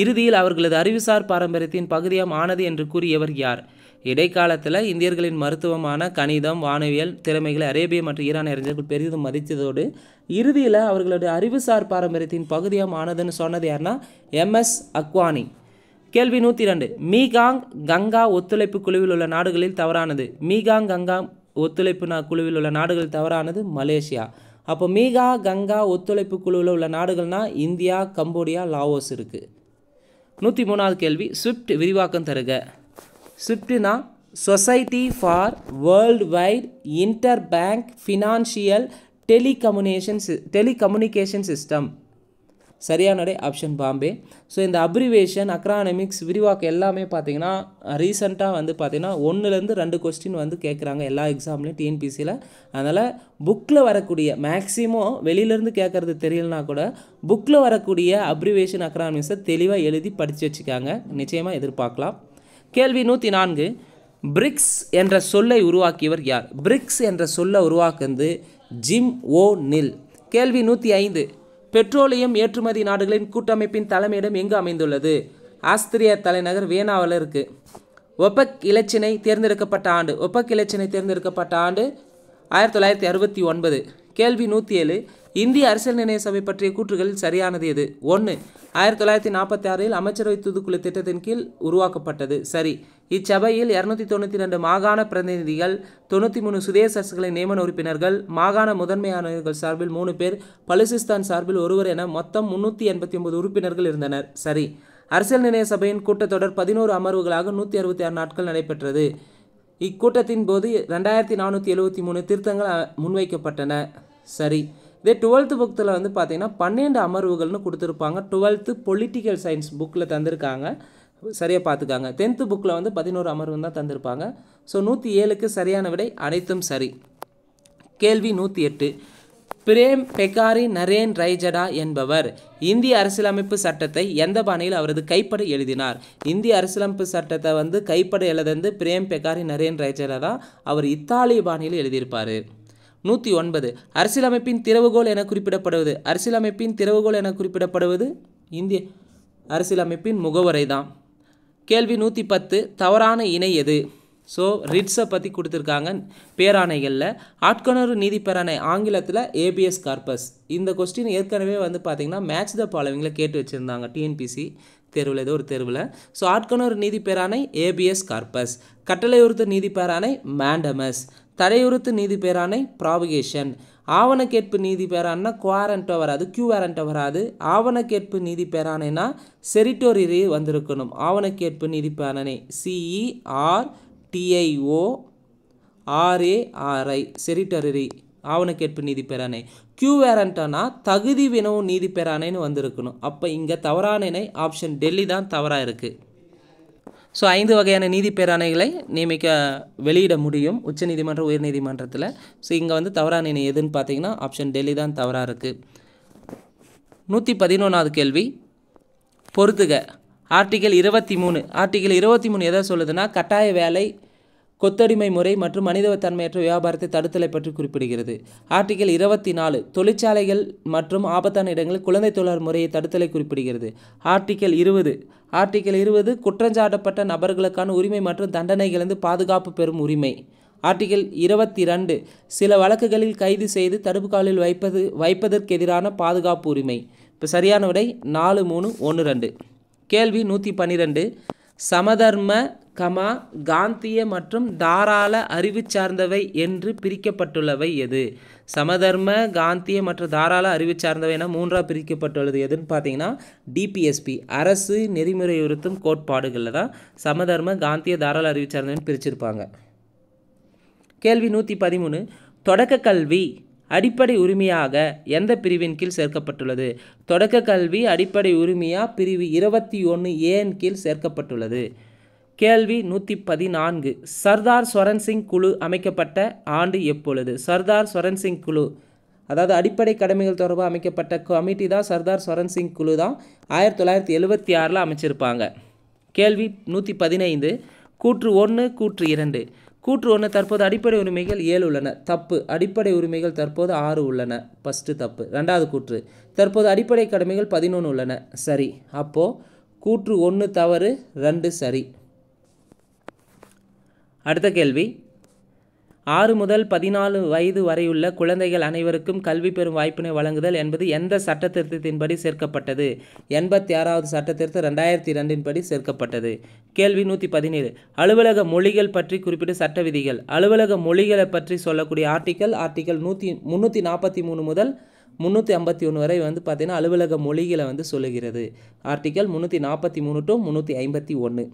A: இறுதியில் அவர்களது அறிவுசார் பாரம்பரியத்தின் பகுதியாக ஆனது என்று கூறியவர் யார் இடைக்காலத்தில் இந்தியர்களின் மருத்துவமான கணிதம் வானவியல் திறமைகளை அரேபிய மற்றும் ஈரான் அறிஞர்கள் பெரிதும் மதித்ததோடு இறுதியில் அவர்களுடைய அறிவுசார் பாரம்பரியத்தின் பகுதியாக ஆனதுன்னு சொன்னது யாருன்னா எம்எஸ் அக்வானி கேள்வி நூற்றி ரெண்டு மீகாங் கங்கா ஒத்துழைப்பு குழுவில் உள்ள நாடுகளில் தவறானது மீகாங் கங்கா ஒத்துழைப்பு நா குழுவில் உள்ள நாடுகள் தவறானது மலேசியா அப்போ மீகா கங்கா ஒத்துழைப்பு குழுவில் உள்ள நாடுகள்னா இந்தியா கம்போடியா லாவோஸ் இருக்குது நூற்றி மூணாவது கேள்வி ஸ்விஃப்ட் விரிவாக்கம் தருக ஸ்விஃப்ட்னா society for world wide interbank financial telecommunication telecommunication system சரியானடை ஆப்ஷன் பாம்பே ஸோ இந்த அப்ரிவேஷன் அக்ரானமிக்ஸ் விரிவாக்கம் எல்லாமே பார்த்தீங்கன்னா ரீசெண்டாக வந்து பார்த்திங்கன்னா ஒன்றுலேருந்து ரெண்டு கொஸ்டின் வந்து கேட்குறாங்க எல்லா எக்ஸாம்லேயும் டிஎன்பிசியில் அதனால் புக்கில் வரக்கூடிய மேக்ஸிமம் வெளியிலேருந்து கேட்குறது தெரியலனா கூட புக்கில் வரக்கூடிய அப்ரிவேஷன் அக்ரானமிக்ஸை தெளிவாக எழுதி படித்து வச்சுக்காங்க நிச்சயமாக எதிர்பார்க்கலாம் கேள்வி நூற்றி நான்கு பிரிக்ஸ் என்ற சொல்லை உருவாக்கியவர் யார் பிரிக்ஸ் என்ற சொல்லை உருவாக்குவது ஜிம் ஓ நில் கேள்வி நூற்றி ஐந்து பெட்ரோலியம் ஏற்றுமதி நாடுகளின் கூட்டமைப்பின் தலைமையிடம் எங்கு அமைந்துள்ளது ஆஸ்திரிய தலைநகர் வியனாவில் இருக்கு ஒபக் இலச்சினை தேர்ந்தெடுக்கப்பட்ட ஆண்டு ஒபக் இலச்சினை தேர்ந்தெடுக்கப்பட்ட ஆண்டு ஆயிரத்தி தொள்ளாயிரத்தி அறுபத்தி ஒன்பது கேள்வி நூற்றி ஏழு இந்திய அரசியல் நிர்ணய சபை பற்றிய கூற்றுகளில் சரியானது எது ஒன்று ஆயிரத்தி தொள்ளாயிரத்தி நாற்பத்தி ஆறில் அமைச்சரவை தூதுக்குழு திட்டத்தின் கீழ் உருவாக்கப்பட்டது சரி இச்சபையில் இருநூத்தி தொண்ணூற்றி ரெண்டு மாகாண பிரதிநிதிகள் தொண்ணூற்றி மூணு சுதேச அரசுகளின் நியமன உறுப்பினர்கள் மாகாண முதன்மையாளர்கள் சார்பில் மூணு பேர் பலுசிஸ்தான் சார்பில் ஒருவர் என மொத்தம் முன்னூற்றி எண்பத்தி ஒன்பது உறுப்பினர்கள் இருந்தனர் சரி அரசியல் நிர்ணய சபையின் கூட்டத்தொடர் பதினோரு அமர்வுகளாக நூற்றி அறுபத்தி ஆறு நாட்கள் நடைபெற்றது இக்கூட்டத்தின் போது ரெண்டாயிரத்தி நானூற்றி எழுபத்தி மூணு திருத்தங்கள் முன்வைக்கப்பட்டன சரி இதே டுவெல்த்து புக்கில் வந்து பார்த்திங்கன்னா பன்னெண்டு அமர்வுகள்னு கொடுத்துருப்பாங்க டுவெல்த்து பொலிட்டிக்கல் சயின்ஸ் புக்கில் தந்திருக்காங்க சரியாக பார்த்துக்காங்க டென்த்து புக்கில் வந்து பதினோரு அமர்வு தான் தந்திருப்பாங்க ஸோ நூற்றி ஏழுக்கு சரியான விடை அனைத்தும் சரி கேள்வி நூற்றி எட்டு பிரேம் பெகாரி நரேன் ரைஜடா என்பவர் இந்திய அரசியலமைப்பு சட்டத்தை எந்த பாணியில் அவரது கைப்பட எழுதினார் இந்திய அரசியலமைப்பு சட்டத்தை வந்து கைப்பட எழுதந்து பிரேம் பெகாரி நரேன் ரைஜடா தான் அவர் இத்தாலிய பாணியில் எழுதியிருப்பார் நூற்றி ஒன்பது அரசியலமைப்பின் திறவுகோல் என குறிப்பிடப்படுவது அரசியலமைப்பின் திறவுகோல் என குறிப்பிடப்படுவது இந்திய அரசியலமைப்பின் முகவரை தான் கேள்வி நூற்றி பத்து தவறான இணை எது ஸோ ரிட்ஸை பற்றி கொடுத்துருக்காங்க பேராணைகளில் ஆட்கொணர்வு நீதி பேராணை ஆங்கிலத்தில் ஏபிஎஸ் கார்பஸ் இந்த கொஸ்டின் ஏற்கனவே வந்து பார்த்திங்கன்னா மேட்ச் த பாலோவிங்கில் கேட்டு வச்சுருந்தாங்க டிஎன்பிசி தேர்வில் ஏதோ ஒரு தேர்வில் ஸோ ஆட்கொணர் நீதி பேராணை ஏபிஎஸ் கார்பஸ் கட்டளையுறுத்து நீதி பேராணை மேண்டமஸ் தடையுறுத்து நீதி பேராணை ப்ராவிகேஷன் ஆவணக்கேட்பு நீதி பெறான்னா குவாரண்ட்டோ வராது கியூஆரண்ட்டோ வராது ஆவணக்கேட்பு நீதி பெறானேனா செரிட்டோரிரி வந்திருக்கணும் ஆவணக்கேட்பு நீதி பெறானே சிஇஆர் டிஐஓ e ஆர்ஏஆர்ஐ செரிட்டோரி ஆவணக்கேட்பு நீதி பெறானை கியூ வேரண்ட்டனா தகுதி வினவும் நீதி பெறானைன்னு வந்திருக்கணும் அப்போ இங்கே தவறான ஆப்ஷன் டெல்லி தான் தவறாக இருக்குது ஸோ ஐந்து வகையான நீதி பேராணைகளை நியமிக்க வெளியிட முடியும் உச்சநீதிமன்ற உயர்நீதிமன்றத்தில் ஸோ இங்கே வந்து தவறான இணை எதுன்னு பார்த்தீங்கன்னா ஆப்ஷன் டெல்லி தான் தவறாக இருக்குது நூற்றி பதினொன்றாவது கேள்வி பொறுத்துக ஆர்டிகல் இருபத்தி மூணு ஆர்டிகல் இருபத்தி மூணு எதை சொல்லுதுன்னா கட்டாய வேலை கொத்தடிமை முறை மற்றும் தன்மையற்ற வியாபாரத்தை தடுத்தலை பற்றி குறிப்பிடுகிறது ஆர்டிகல் இருபத்தி நாலு தொழிற்சாலைகள் மற்றும் ஆபத்தான இடங்களில் குழந்தை தொழிலாளர் முறையை தடுத்தலை குறிப்பிடுகிறது ஆர்டிகல் இருபது ஆர்டிகல் இருபது குற்றஞ்சாட்டப்பட்ட நபர்களுக்கான உரிமை மற்றும் தண்டனைகளிலிருந்து பாதுகாப்பு பெறும் உரிமை ஆர்டிகல் இருபத்தி ரெண்டு சில வழக்குகளில் கைது செய்து தடுப்பு காலில் வைப்பது வைப்பதற்கெதிரான பாதுகாப்பு உரிமை இப்போ சரியான விடை நாலு மூணு ஒன்று ரெண்டு கேள்வி நூற்றி பன்னிரெண்டு சமதர்ம கமா காந்திய மற்றும் தாராள அறிவு சார்ந்தவை என்று பிரிக்கப்பட்டுள்ளவை எது சமதர்ம காந்திய மற்றும் தாராள அறிவு சார்ந்தவை என மூன்றாக பிரிக்கப்பட்டுள்ளது எதுன்னு பார்த்தீங்கன்னா டிபிஎஸ்பி அரசு நெறிமுறையுறுத்தும் கோட்பாடுகளில் தான் சமதர்ம காந்திய தாராள அறிவு சார்ந்தவன் பிரிச்சிருப்பாங்க கேள்வி நூற்றி பதிமூணு தொடக்க கல்வி அடிப்படை உரிமையாக எந்த பிரிவின் கீழ் சேர்க்கப்பட்டுள்ளது தொடக்க கல்வி அடிப்படை உரிமையாக பிரிவு இருபத்தி ஒன்று ஏன் கீழ் சேர்க்கப்பட்டுள்ளது கேள்வி நூற்றி பதினான்கு சர்தார் ஸ்வரன் சிங் குழு அமைக்கப்பட்ட ஆண்டு எப்பொழுது சர்தார் சுவரன்சிங் குழு அதாவது அடிப்படை கடமைகள் தொடர்பாக அமைக்கப்பட்ட கமிட்டி தான் சர்தார் ஸ்வரன் சிங் குழு தான் ஆயிரத்தி தொள்ளாயிரத்தி எழுபத்தி ஆறில் அமைச்சிருப்பாங்க கேள்வி நூற்றி பதினைந்து கூற்று ஒன்று கூற்று இரண்டு கூற்று ஒன்று தற்போது அடிப்படை உரிமைகள் ஏழு உள்ளன தப்பு அடிப்படை உரிமைகள் தற்போது ஆறு உள்ளன ஃபஸ்ட்டு தப்பு ரெண்டாவது கூற்று தற்போது அடிப்படை கடமைகள் பதினொன்று உள்ளன சரி அப்போது கூற்று ஒன்று தவறு ரெண்டு சரி அடுத்த கேள்வி ஆறு முதல் பதினாலு வயது வரையுள்ள குழந்தைகள் அனைவருக்கும் கல்வி பெறும் வாய்ப்பினை வழங்குதல் என்பது எந்த சட்ட திருத்தத்தின்படி சேர்க்கப்பட்டது எண்பத்தி ஆறாவது சட்ட திருத்தம் ரெண்டாயிரத்தி ரெண்டின்படி சேர்க்கப்பட்டது கேள்வி நூற்றி பதினேழு அலுவலக மொழிகள் பற்றி குறிப்பிட்ட சட்ட விதிகள் அலுவலக மொழிகளை பற்றி சொல்லக்கூடிய ஆர்டிக்கல் ஆர்டிக்கல் நூற்றி முந்நூற்றி நாற்பத்தி மூணு முதல் முந்நூற்றி ஐம்பத்தி ஒன்று வரை வந்து பார்த்திங்கன்னா அலுவலக மொழிகளை வந்து சொல்லுகிறது ஆர்டிக்கல் முந்நூற்றி நாற்பத்தி மூணு டு முந்நூற்றி ஐம்பத்தி ஒன்று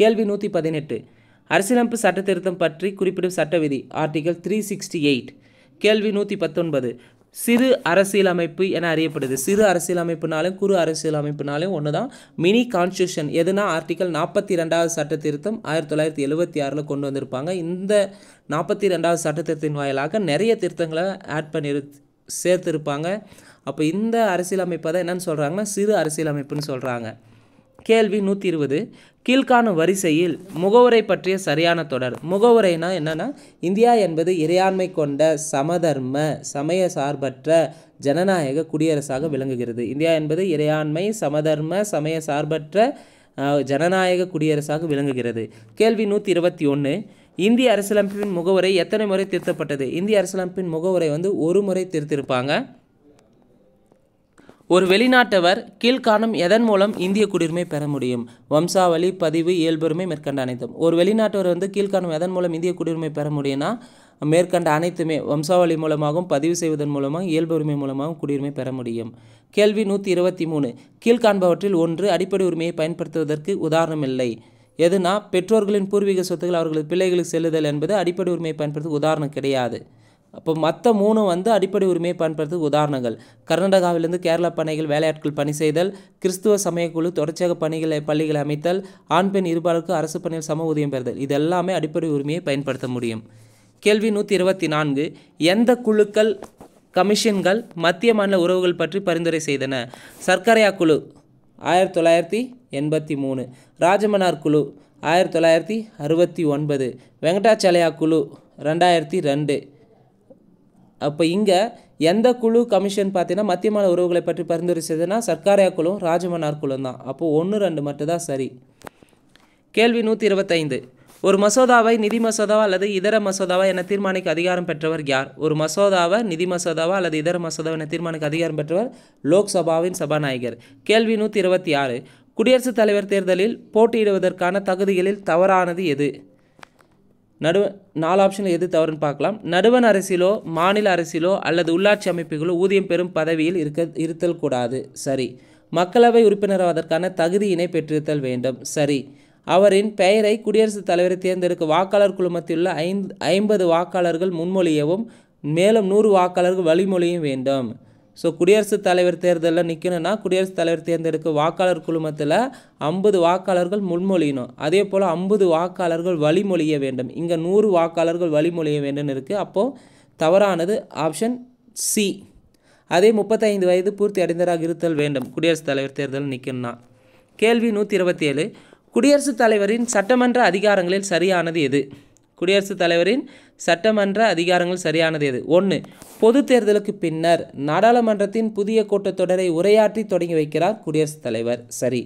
A: கேள்வி நூற்றி பதினெட்டு அரசியலமைப்பு சட்டத்திருத்தம் பற்றி குறிப்பிடும் சட்ட விதி ஆர்டிகல் த்ரீ சிக்ஸ்டி எயிட் கேள்வி நூற்றி பத்தொன்பது சிறு அரசியலமைப்பு என அறியப்படுது சிறு அரசியலமைப்புனாலும் குறு அரசியலமைப்புனாலும் ஒன்று தான் மினி கான்ஸ்டியூஷன் எதுனா ஆர்டிக்கல் நாற்பத்தி ரெண்டாவது சட்ட திருத்தம் ஆயிரத்தி தொள்ளாயிரத்தி எழுபத்தி ஆறில் கொண்டு வந்திருப்பாங்க இந்த நாற்பத்தி ரெண்டாவது சட்ட திருத்தின் வாயிலாக நிறைய திருத்தங்களை ஆட் பண்ணி சேர்த்துருப்பாங்க அப்போ இந்த அரசியலமைப்பை தான் என்னென்னு சொல்கிறாங்கன்னா சிறு அரசியலமைப்புன்னு சொல்கிறாங்க கேள்வி நூற்றி இருபது கீழ்காணும் வரிசையில் முகவுரை பற்றிய சரியான தொடர் முகவுரைனா என்னென்னா இந்தியா என்பது இறையாண்மை கொண்ட சமதர்ம சமய சார்பற்ற ஜனநாயக குடியரசாக விளங்குகிறது இந்தியா என்பது இறையாண்மை சமதர்ம சமய சார்பற்ற ஜனநாயக குடியரசாக விளங்குகிறது கேள்வி நூற்றி இருபத்தி ஒன்று இந்திய அரசியலமைப்பின் முகவுரை எத்தனை முறை திருத்தப்பட்டது இந்திய அரசியலமைப்பின் முகவுரை வந்து ஒரு முறை திருத்திருப்பாங்க ஒரு வெளிநாட்டவர் கீழ்காணும் எதன் மூலம் இந்திய குடியுரிமை பெற முடியும் வம்சாவளி பதிவு இயல்புரிமை மேற்கண்ட அனைத்தும் ஒரு வெளிநாட்டவர் வந்து கீழ்காணும் எதன் மூலம் இந்திய குடியுரிமை பெற முடியும்னா மேற்கண்ட அனைத்துமே வம்சாவளி மூலமாகவும் பதிவு செய்வதன் மூலமாக இயல்பு உரிமை மூலமாகவும் குடியுரிமை பெற முடியும் கேள்வி நூற்றி இருபத்தி மூணு கீழ்காண்பவற்றில் ஒன்று அடிப்படை உரிமையை பயன்படுத்துவதற்கு உதாரணம் இல்லை எதுனா பெற்றோர்களின் பூர்வீக சொத்துக்கள் அவர்களது பிள்ளைகளுக்கு செல்லுதல் என்பது அடிப்படை உரிமையை பயன்படுத்த உதாரணம் கிடையாது அப்போ மற்ற மூணு வந்து அடிப்படை உரிமையை பயன்படுத்தும் உதாரணங்கள் கர்நாடகாவிலிருந்து கேரளா பணிகள் வேலையாட்கள் பணி செய்தல் கிறிஸ்துவ சமயக்குழு தொடர்ச்சியாக பணிகளை பள்ளிகளை அமைத்தல் ஆண் பெண் இருபாலுக்கு அரசு பணியில் சம ஊதியம் பெறுதல் இது எல்லாமே அடிப்படை உரிமையை பயன்படுத்த முடியும் கேள்வி நூற்றி இருபத்தி நான்கு எந்த குழுக்கள் கமிஷன்கள் மத்திய மாநில உறவுகள் பற்றி பரிந்துரை செய்தன சர்க்கரையா குழு ஆயிரத்தி தொள்ளாயிரத்தி எண்பத்தி மூணு ராஜமன்னார் குழு ஆயிரத்தி தொள்ளாயிரத்தி அறுபத்தி ஒன்பது வெங்கடாச்சலையா குழு ரெண்டாயிரத்தி ரெண்டு அப்போ இங்கே எந்த குழு கமிஷன் பார்த்தீங்கன்னா மத்தியமான உறவுகளை பற்றி பரிந்துரை செய்ததுன்னா சர்க்காரியா குழு ராஜமன்னார் குழு தான் அப்போது ஒன்று ரெண்டு மட்டும்தான் சரி கேள்வி நூற்றி இருபத்தைந்து ஒரு மசோதாவை நிதி மசோதாவா அல்லது இதர மசோதாவா என தீர்மானிக்க அதிகாரம் பெற்றவர் யார் ஒரு மசோதாவை நிதி மசோதாவா அல்லது இதர மசோதாவை என தீர்மானிக்க அதிகாரம் பெற்றவர் லோக்சபாவின் சபாநாயகர் கேள்வி நூற்றி இருபத்தி ஆறு குடியரசுத் தலைவர் தேர்தலில் போட்டியிடுவதற்கான தகுதிகளில் தவறானது எது நடுவ நாலு ஆப்ஷனில் எது தவறுன்னு பார்க்கலாம் நடுவன் அரசிலோ மாநில அரசிலோ அல்லது உள்ளாட்சி அமைப்புகளோ ஊதியம் பெறும் பதவியில் இருக்க இருத்தல் கூடாது சரி மக்களவை உறுப்பினராவதற்கான தகுதியினை பெற்றிருத்தல் வேண்டும் சரி அவரின் பெயரை குடியரசுத் தலைவரை தேர்ந்தெடுக்க வாக்காளர் குழுமத்திலுள்ள ஐந்து ஐம்பது வாக்காளர்கள் முன்மொழியவும் மேலும் நூறு வாக்காளர்கள் வழிமொழியும் வேண்டும் ஸோ குடியரசுத் தலைவர் தேர்தலில் நிற்கணும்னா குடியரசுத் தலைவர் தேர்ந்தெடுக்க வாக்காளர் குழுமத்தில் ஐம்பது வாக்காளர்கள் முன்மொழியணும் அதே போல் ஐம்பது வாக்காளர்கள் வழிமொழிய வேண்டும் இங்கே நூறு வாக்காளர்கள் வழிமொழிய வேண்டும் இருக்குது அப்போது தவறானது ஆப்ஷன் சி அதே முப்பத்தைந்து வயது பூர்த்தி அடைந்தராக இருத்தல் வேண்டும் குடியரசுத் தலைவர் தேர்தலில் நிற்கணும்னா கேள்வி நூற்றி இருபத்தி ஏழு குடியரசுத் தலைவரின் சட்டமன்ற அதிகாரங்களில் சரியானது எது குடியரசுத் தலைவரின் சட்டமன்ற அதிகாரங்கள் சரியானது எது ஒன்று பொது தேர்தலுக்கு பின்னர் நாடாளுமன்றத்தின் புதிய கூட்டத்தொடரை உரையாற்றி தொடங்கி வைக்கிறார் குடியரசுத் தலைவர் சரி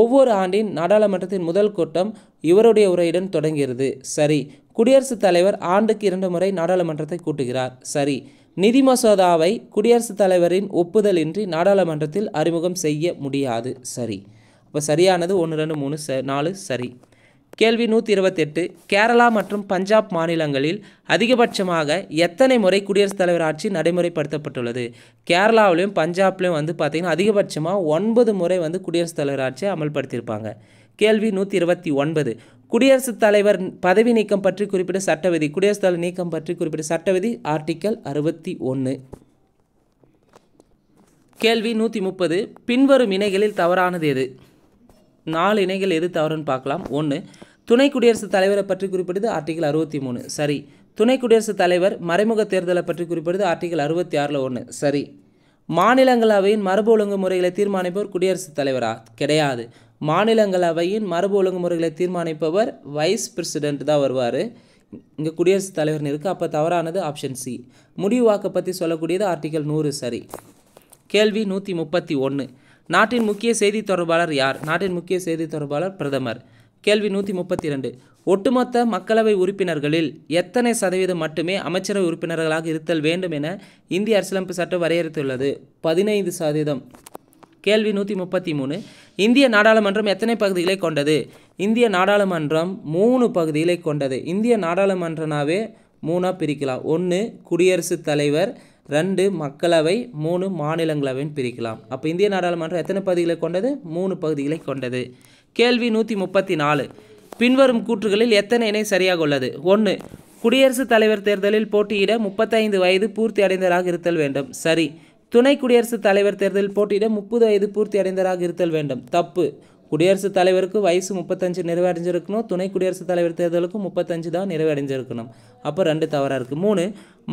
A: ஒவ்வொரு ஆண்டின் நாடாளுமன்றத்தின் முதல் கூட்டம் இவருடைய உரையுடன் தொடங்குகிறது சரி குடியரசுத் தலைவர் ஆண்டுக்கு இரண்டு முறை நாடாளுமன்றத்தை கூட்டுகிறார் சரி நிதி மசோதாவை குடியரசுத் தலைவரின் ஒப்புதலின்றி நாடாளுமன்றத்தில் அறிமுகம் செய்ய முடியாது சரி அப்போ சரியானது ஒன்று ரெண்டு மூணு ச நாலு சரி கேள்வி நூற்றி இருபத்தெட்டு கேரளா மற்றும் பஞ்சாப் மாநிலங்களில் அதிகபட்சமாக எத்தனை முறை குடியரசுத் தலைவர் ஆட்சி நடைமுறைப்படுத்தப்பட்டுள்ளது கேரளாவிலையும் பஞ்சாப்லையும் வந்து பார்த்திங்கன்னா அதிகபட்சமாக ஒன்பது முறை வந்து குடியரசுத் தலைவர் ஆட்சியை அமல்படுத்தியிருப்பாங்க கேள்வி நூற்றி இருபத்தி ஒன்பது குடியரசுத் தலைவர் பதவி நீக்கம் பற்றி குறிப்பிட்ட சட்டவிதி குடியரசுத் தலைவர் நீக்கம் பற்றி குறிப்பிட்ட சட்டவிதி ஆர்டிக்கல் அறுபத்தி ஒன்று கேள்வி நூற்றி முப்பது பின்வரும் இணைகளில் தவறானது எது நாலு இணைகள் எது தவறுன்னு பார்க்கலாம் ஒன்று துணை குடியரசுத் தலைவரை பற்றி குறிப்பிடுது ஆர்டிகல் அறுபத்தி மூணு சரி துணை குடியரசுத் தலைவர் மறைமுக தேர்தலை பற்றி குறிப்பிடுது ஆர்டிகல் அறுபத்தி ஆறில் ஒன்று சரி மாநிலங்களவையின் மரபு ஒழுங்கு முறைகளை தீர்மானிப்பவர் குடியரசுத் தலைவரா கிடையாது மாநிலங்களவையின் மரபு ஒழுங்கு முறைகளை தீர்மானிப்பவர் வைஸ் பிரசிடென்ட் தான் வருவார் இங்கே குடியரசுத் தலைவர்னு இருக்குது அப்போ தவறானது ஆப்ஷன் சி வாக்கை பற்றி சொல்லக்கூடியது ஆர்டிகல் நூறு சரி கேள்வி நூற்றி முப்பத்தி ஒன்று நாட்டின் முக்கிய செய்தி தொடர்பாளர் யார் நாட்டின் முக்கிய செய்தி தொடர்பாளர் பிரதமர் கேள்வி நூற்றி முப்பத்தி இரண்டு ஒட்டுமொத்த மக்களவை உறுப்பினர்களில் எத்தனை சதவீதம் மட்டுமே அமைச்சரவை உறுப்பினர்களாக இருத்தல் வேண்டும் என இந்திய அரசியலமைப்பு சட்டம் வரையறுத்துள்ளது பதினைந்து சதவீதம் கேள்வி நூற்றி முப்பத்தி மூணு இந்திய நாடாளுமன்றம் எத்தனை பகுதிகளை கொண்டது இந்திய நாடாளுமன்றம் மூணு பகுதிகளை கொண்டது இந்திய நாடாளுமன்றனாவே மூணாக பிரிக்கலாம் ஒன்று குடியரசுத் தலைவர் ரெண்டு மக்களவை மூணு மாநிலங்களவைன்னு பிரிக்கலாம் அப்போ இந்திய நாடாளுமன்றம் எத்தனை பகுதிகளை கொண்டது மூணு பகுதிகளை கொண்டது கேள்வி நூற்றி முப்பத்தி நாலு பின்வரும் கூற்றுகளில் எத்தனை இணை சரியாக உள்ளது ஒன்று குடியரசுத் தலைவர் தேர்தலில் போட்டியிட முப்பத்தைந்து வயது பூர்த்தி அடைந்ததாக இருத்தல் வேண்டும் சரி துணை குடியரசுத் தலைவர் தேர்தலில் போட்டியிட முப்பது வயது பூர்த்தி அடைந்ததாக இருத்தல் வேண்டும் தப்பு குடியரசுத் தலைவருக்கு வயசு முப்பத்தஞ்சு நிறைவடைஞ்சிருக்கணும் துணை குடியரசுத் தலைவர் தேர்தலுக்கு முப்பத்தஞ்சு தான் நிறைவடைஞ்சிருக்கணும் அப்போ ரெண்டு தவறாக இருக்குது மூணு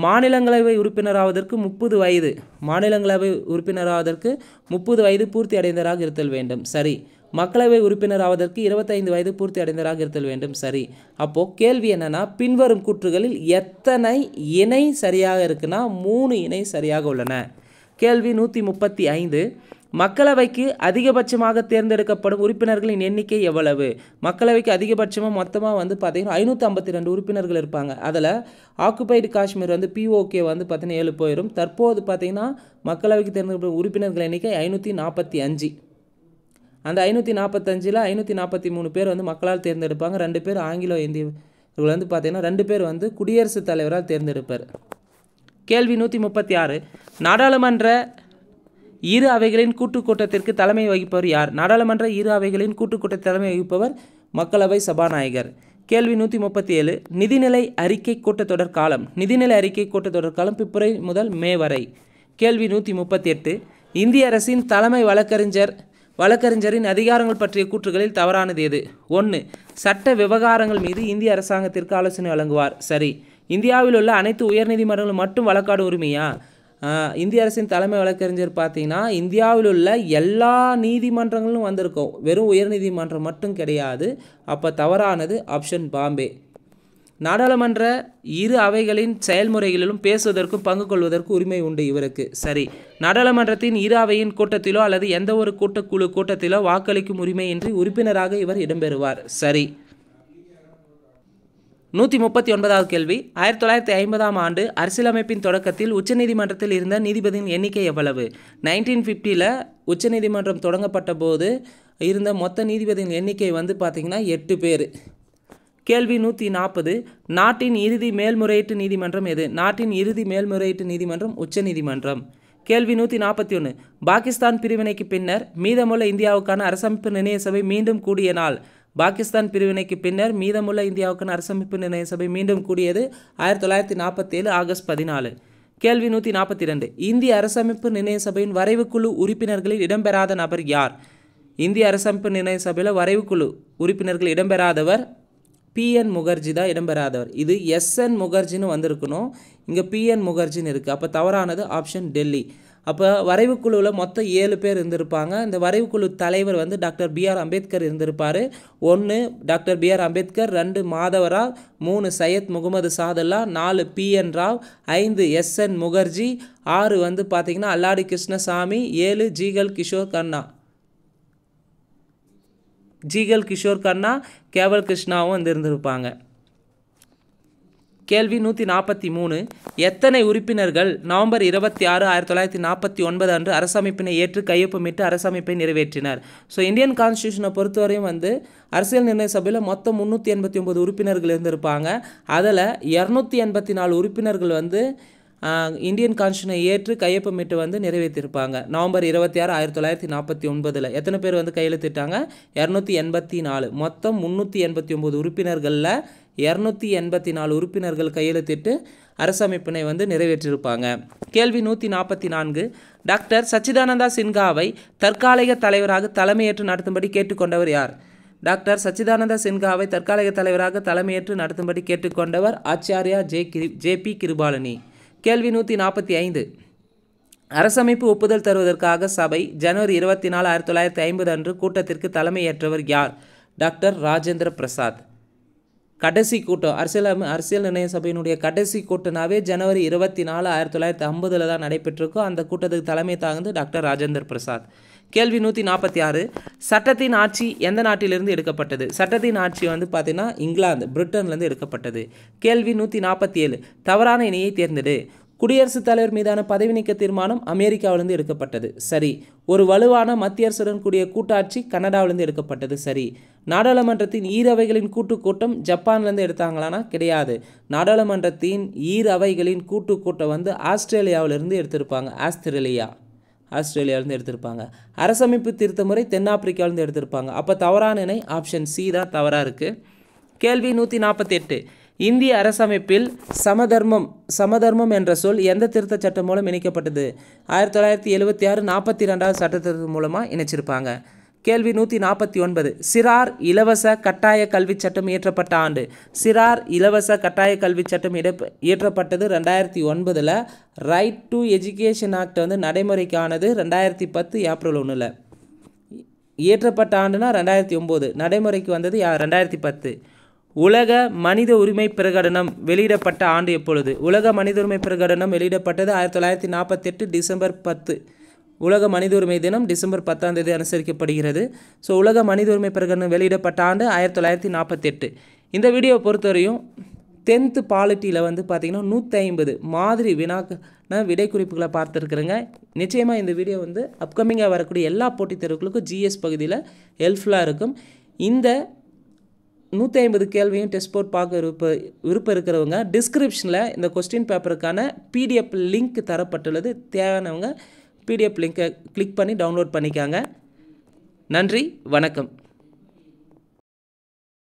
A: மாநிலங்களவை உறுப்பினராவதற்கு முப்பது வயது மாநிலங்களவை உறுப்பினராவதற்கு முப்பது வயது பூர்த்தி அடைந்ததாக இருத்தல் வேண்டும் சரி மக்களவை உறுப்பினர் ஆவதற்கு இருபத்தைந்து வயது பூர்த்தி அடைந்ததாக இருத்தல் வேண்டும் சரி அப்போது கேள்வி என்னென்னா பின்வரும் கூற்றுகளில் எத்தனை இணை சரியாக இருக்குன்னா மூணு இணை சரியாக உள்ளன கேள்வி நூற்றி முப்பத்தி ஐந்து மக்களவைக்கு அதிகபட்சமாக தேர்ந்தெடுக்கப்படும் உறுப்பினர்களின் எண்ணிக்கை எவ்வளவு மக்களவைக்கு அதிகபட்சமாக மொத்தமாக வந்து பார்த்திங்கன்னா ஐநூற்றி ஐம்பத்தி ரெண்டு உறுப்பினர்கள் இருப்பாங்க அதில் ஆக்குபைடு காஷ்மீர் வந்து பிஓகே வந்து பார்த்திங்கன்னா ஏழு போயிடும் தற்போது பார்த்திங்கன்னா மக்களவைக்கு தேர்ந்தெடுக்கப்படும் உறுப்பினர்கள் எண்ணிக்கை ஐநூற்றி நாற்பத்தி அஞ்சு அந்த ஐநூற்றி நாற்பத்தஞ்சில் ஐநூற்றி நாற்பத்தி மூணு பேர் வந்து மக்களால் தேர்ந்தெடுப்பாங்க ரெண்டு பேர் ஆங்கிலோ இந்தியர்கள் வந்து பார்த்திங்கன்னா ரெண்டு பேர் வந்து குடியரசுத் தலைவரால் தேர்ந்தெடுப்பார் கேள்வி நூற்றி முப்பத்தி ஆறு நாடாளுமன்ற இரு அவைகளின் கூட்டுக் கூட்டத்திற்கு தலைமை வகிப்பவர் யார் நாடாளுமன்ற இரு அவைகளின் கூட்டுக் தலைமை வகிப்பவர் மக்களவை சபாநாயகர் கேள்வி நூற்றி முப்பத்தி ஏழு நிதிநிலை அறிக்கை கூட்டத்தொடர் காலம் நிதிநிலை அறிக்கை கூட்டத்தொடர் காலம் பிப்ரவரி முதல் மே வரை கேள்வி நூற்றி முப்பத்தி எட்டு இந்திய அரசின் தலைமை வழக்கறிஞர் வழக்கறிஞரின் அதிகாரங்கள் பற்றிய கூற்றுகளில் தவறானது எது ஒன்று சட்ட விவகாரங்கள் மீது இந்திய அரசாங்கத்திற்கு ஆலோசனை வழங்குவார் சரி இந்தியாவில் உள்ள அனைத்து உயர்நீதிமன்றங்களும் மட்டும் வழக்காடு உரிமையா இந்திய அரசின் தலைமை வழக்கறிஞர் பார்த்தீங்கன்னா இந்தியாவில் உள்ள எல்லா நீதிமன்றங்களும் வந்திருக்கும் வெறும் உயர்நீதிமன்றம் மட்டும் கிடையாது அப்போ தவறானது ஆப்ஷன் பாம்பே நாடாளுமன்ற இரு அவைகளின் செயல்முறைகளிலும் பேசுவதற்கும் பங்கு கொள்வதற்கு உரிமை உண்டு இவருக்கு சரி நாடாளுமன்றத்தின் இரு அவையின் கூட்டத்திலோ அல்லது எந்த ஒரு கூட்டக்குழு கூட்டத்திலோ வாக்களிக்கும் உரிமையின்றி உறுப்பினராக இவர் இடம்பெறுவார் சரி நூற்றி முப்பத்தி ஒன்பதாவது கேள்வி ஆயிரத்தி தொள்ளாயிரத்தி ஐம்பதாம் ஆண்டு அரசியலமைப்பின் தொடக்கத்தில் உச்சநீதிமன்றத்தில் இருந்த நீதிபதியின் எண்ணிக்கை எவ்வளவு நைன்டீன் ஃபிஃப்டியில் உச்சநீதிமன்றம் தொடங்கப்பட்ட போது இருந்த மொத்த நீதிபதியின் எண்ணிக்கை வந்து பார்த்திங்கன்னா எட்டு பேர் கேள்வி நூற்றி நாற்பது நாட்டின் இறுதி மேல்முறையீட்டு நீதிமன்றம் எது நாட்டின் இறுதி மேல்முறையீட்டு நீதிமன்றம் உச்சநீதிமன்றம் கேள்வி நூற்றி நாற்பத்தி ஒன்று பாகிஸ்தான் பிரிவினைக்கு பின்னர் மீதமுள்ள இந்தியாவுக்கான அரசமைப்பு நிர்ணய சபை மீண்டும் கூடிய நாள் பாகிஸ்தான் பிரிவினைக்கு பின்னர் மீதமுள்ள இந்தியாவுக்கான அரசமைப்பு நிர்ணய சபை மீண்டும் கூடியது ஆயிரத்தி தொள்ளாயிரத்தி நாற்பத்தேழு ஆகஸ்ட் பதினாலு கேள்வி நூற்றி நாற்பத்தி ரெண்டு இந்திய அரசமைப்பு நிர்ணய சபையின் வரைவுக்குழு உறுப்பினர்களில் இடம்பெறாத நபர் யார் இந்திய அரசமைப்பு நிர்ணய சபையில் வரைவுக்குழு உறுப்பினர்கள் இடம்பெறாதவர் பிஎன் முகர்ஜி தான் இடம்பெறாதவர் இது எஸ்என் முகர்ஜின்னு வந்திருக்கணும் இங்கே பிஎன் முகர்ஜின்னு இருக்குது அப்போ தவறானது ஆப்ஷன் டெல்லி அப்போ வரைவுக்குழுவில் மொத்தம் ஏழு பேர் இருந்திருப்பாங்க இந்த வரைவுக்குழு தலைவர் வந்து டாக்டர் பிஆர் அம்பேத்கர் இருந்திருப்பார் ஒன்று டாக்டர் பிஆர் அம்பேத்கர் ரெண்டு மாதவராவ் மூணு சையத் முகமது சாதுல்லா நாலு பிஎன் ராவ் ஐந்து எஸ்என் முகர்ஜி ஆறு வந்து பார்த்திங்கன்னா அல்லாடி கிருஷ்ணசாமி ஏழு ஜிகல் கிஷோர் கண்ணா ஜிகல் கிஷோர் கண்ணா கேவல் கிருஷ்ணாவும் வந்து இருந்திருப்பாங்க கேள்வி நூற்றி நாற்பத்தி மூணு எத்தனை உறுப்பினர்கள் நவம்பர் இருபத்தி ஆறு ஆயிரத்தி தொள்ளாயிரத்தி நாற்பத்தி ஒன்பது அன்று அரசமைப்பினை ஏற்று கையொப்பமிட்டு அரசமைப்பை நிறைவேற்றினர் ஸோ இந்தியன் கான்ஸ்டியூஷனை பொறுத்தவரையும் வந்து அரசியல் நிர்ணய சபையில் மொத்தம் முந்நூற்றி எண்பத்தி ஒம்பது உறுப்பினர்கள் இருந்திருப்பாங்க அதில் இரநூத்தி எண்பத்தி நாலு உறுப்பினர்கள் வந்து இந்தியன் கான்ஸ்டியூஷனை ஏற்று கையொப்பமிட்டு வந்து நிறைவேற்றிருப்பாங்க நவம்பர் இருபத்தி ஆறு ஆயிரத்தி தொள்ளாயிரத்தி நாற்பத்தி ஒன்பதில் எத்தனை பேர் வந்து கையெழுத்திட்டாங்க இரநூத்தி எண்பத்தி நாலு மொத்தம் முந்நூற்றி எண்பத்தி ஒம்பது உறுப்பினர்களில் இரநூத்தி எண்பத்தி நாலு உறுப்பினர்கள் கையெழுத்திட்டு அரசமைப்பினை வந்து நிறைவேற்றியிருப்பாங்க கேள்வி நூற்றி நாற்பத்தி நான்கு டாக்டர் சச்சிதானந்தா சின்ஹாவை தற்காலிக தலைவராக தலைமையேற்று நடத்தும்படி கேட்டுக்கொண்டவர் யார் டாக்டர் சச்சிதானந்தா சின்ஹாவை தற்காலிக தலைவராக தலைமையேற்று நடத்தும்படி கேட்டுக்கொண்டவர் ஆச்சாரியா ஜே கிரி ஜே பி கிருபாலனி கேள்வி நூற்றி நாற்பத்தி ஐந்து அரசமைப்பு ஒப்புதல் தருவதற்காக சபை ஜனவரி இருபத்தி நாலு ஆயிரத்தி தொள்ளாயிரத்தி ஐம்பது அன்று கூட்டத்திற்கு தலைமையேற்றவர் யார் டாக்டர் ராஜேந்திர பிரசாத் கடைசி கூட்டம் அரசியல் அரசியல் நிர்ணய சபையினுடைய கடைசி கூட்டம்னாவே ஜனவரி இருபத்தி நாலு ஆயிரத்தி தொள்ளாயிரத்தி ஐம்பதில் தான் நடைபெற்றிருக்கும் அந்த கூட்டத்துக்கு தலைமை தாங்கு டாக்டர் ராஜேந்திர பிரசாத் கேள்வி நூற்றி நாற்பத்தி ஆறு சட்டத்தின் ஆட்சி எந்த நாட்டிலிருந்து எடுக்கப்பட்டது சட்டத்தின் ஆட்சி வந்து பார்த்தீங்கன்னா இங்கிலாந்து பிரிட்டன்லேருந்து எடுக்கப்பட்டது கேள்வி நூற்றி நாற்பத்தி ஏழு தவறான இணையை தேர்ந்தெடு குடியரசுத் தலைவர் மீதான பதவி நீக்க தீர்மானம் அமெரிக்காவிலிருந்து எடுக்கப்பட்டது சரி ஒரு வலுவான மத்திய அரசுடன் கூடிய கூட்டாட்சி கனடாவிலிருந்து எடுக்கப்பட்டது சரி நாடாளுமன்றத்தின் ஈரவைகளின் கூட்டுக் கூட்டம் ஜப்பான்லேருந்து எடுத்தாங்களானா கிடையாது நாடாளுமன்றத்தின் ஈரவைகளின் கூட்டுக் கூட்டம் வந்து ஆஸ்திரேலியாவிலிருந்து எடுத்திருப்பாங்க ஆஸ்திரேலியா ஆஸ்திரேலியாவிலேருந்து எடுத்திருப்பாங்க அரசமைப்பு திருத்த முறை தென்னாப்பிரிக்காவிலேருந்து எடுத்திருப்பாங்க அப்போ தவறான இணை ஆப்ஷன் சி தான் தவறாக இருக்குது கேள்வி நூற்றி நாற்பத்தெட்டு இந்திய அரசமைப்பில் சமதர்மம் சமதர்மம் என்ற சொல் எந்த திருத்த சட்டம் மூலம் இணைக்கப்பட்டது ஆயிரத்தி தொள்ளாயிரத்தி எழுபத்தி ஆறு நாற்பத்தி ரெண்டாவது சட்டத்திற்கு மூலமாக இணைச்சிருப்பாங்க கேள்வி நூற்றி நாற்பத்தி ஒன்பது சிறார் இலவச கட்டாய கல்வி சட்டம் இயற்றப்பட்ட ஆண்டு சிறார் இலவச கட்டாய கல்வி சட்டம் இயற்றப்பட்டது ரெண்டாயிரத்தி ஒன்பதில் ரைட் டு எஜுகேஷன் ஆக்ட் வந்து நடைமுறைக்கானது ரெண்டாயிரத்தி பத்து ஏப்ரல் ஒன்றில் இயற்றப்பட்ட ஆண்டுனா ரெண்டாயிரத்தி ஒம்பது நடைமுறைக்கு வந்தது ரெண்டாயிரத்தி பத்து உலக மனித உரிமை பிரகடனம் வெளியிடப்பட்ட ஆண்டு எப்பொழுது உலக மனித உரிமை பிரகடனம் வெளியிடப்பட்டது ஆயிரத்தி தொள்ளாயிரத்தி நாற்பத்தெட்டு டிசம்பர் பத்து உலக மனித உரிமை தினம் டிசம்பர் பத்தாம் தேதி அனுசரிக்கப்படுகிறது ஸோ உலக மனித உரிமை பிரகடனம் வெளியிடப்பட்ட ஆண்டு ஆயிரத்தி தொள்ளாயிரத்தி நாற்பத்தெட்டு இந்த வீடியோவை பொறுத்தவரையும் டென்த்து பாலிட்டியில் வந்து பார்த்திங்கன்னா நூற்றி ஐம்பது மாதிரி வினாக்கான விடை குறிப்புகளை பார்த்துருக்குறேங்க நிச்சயமாக இந்த வீடியோ வந்து அப்கமிங்காக வரக்கூடிய எல்லா போட்டித் தேர்வுகளுக்கும் ஜிஎஸ் பகுதியில் ஹெல்ப்ஃபுல்லாக இருக்கும் இந்த நூற்றி ஐம்பது கேள்வியும் டெஸ்ட் போர்ட் பார்க்க விருப்ப விருப்பம் இருக்கிறவங்க டிஸ்கிரிப்ஷனில் இந்த கொஸ்டின் பேப்பருக்கான பிடிஎஃப் லிங்க் தரப்பட்டுள்ளது தேவையானவங்க பிடிஎஃப் லிங்க்கை கிளிக் பண்ணி டவுன்லோட் பண்ணிக்காங்க நன்றி வணக்கம்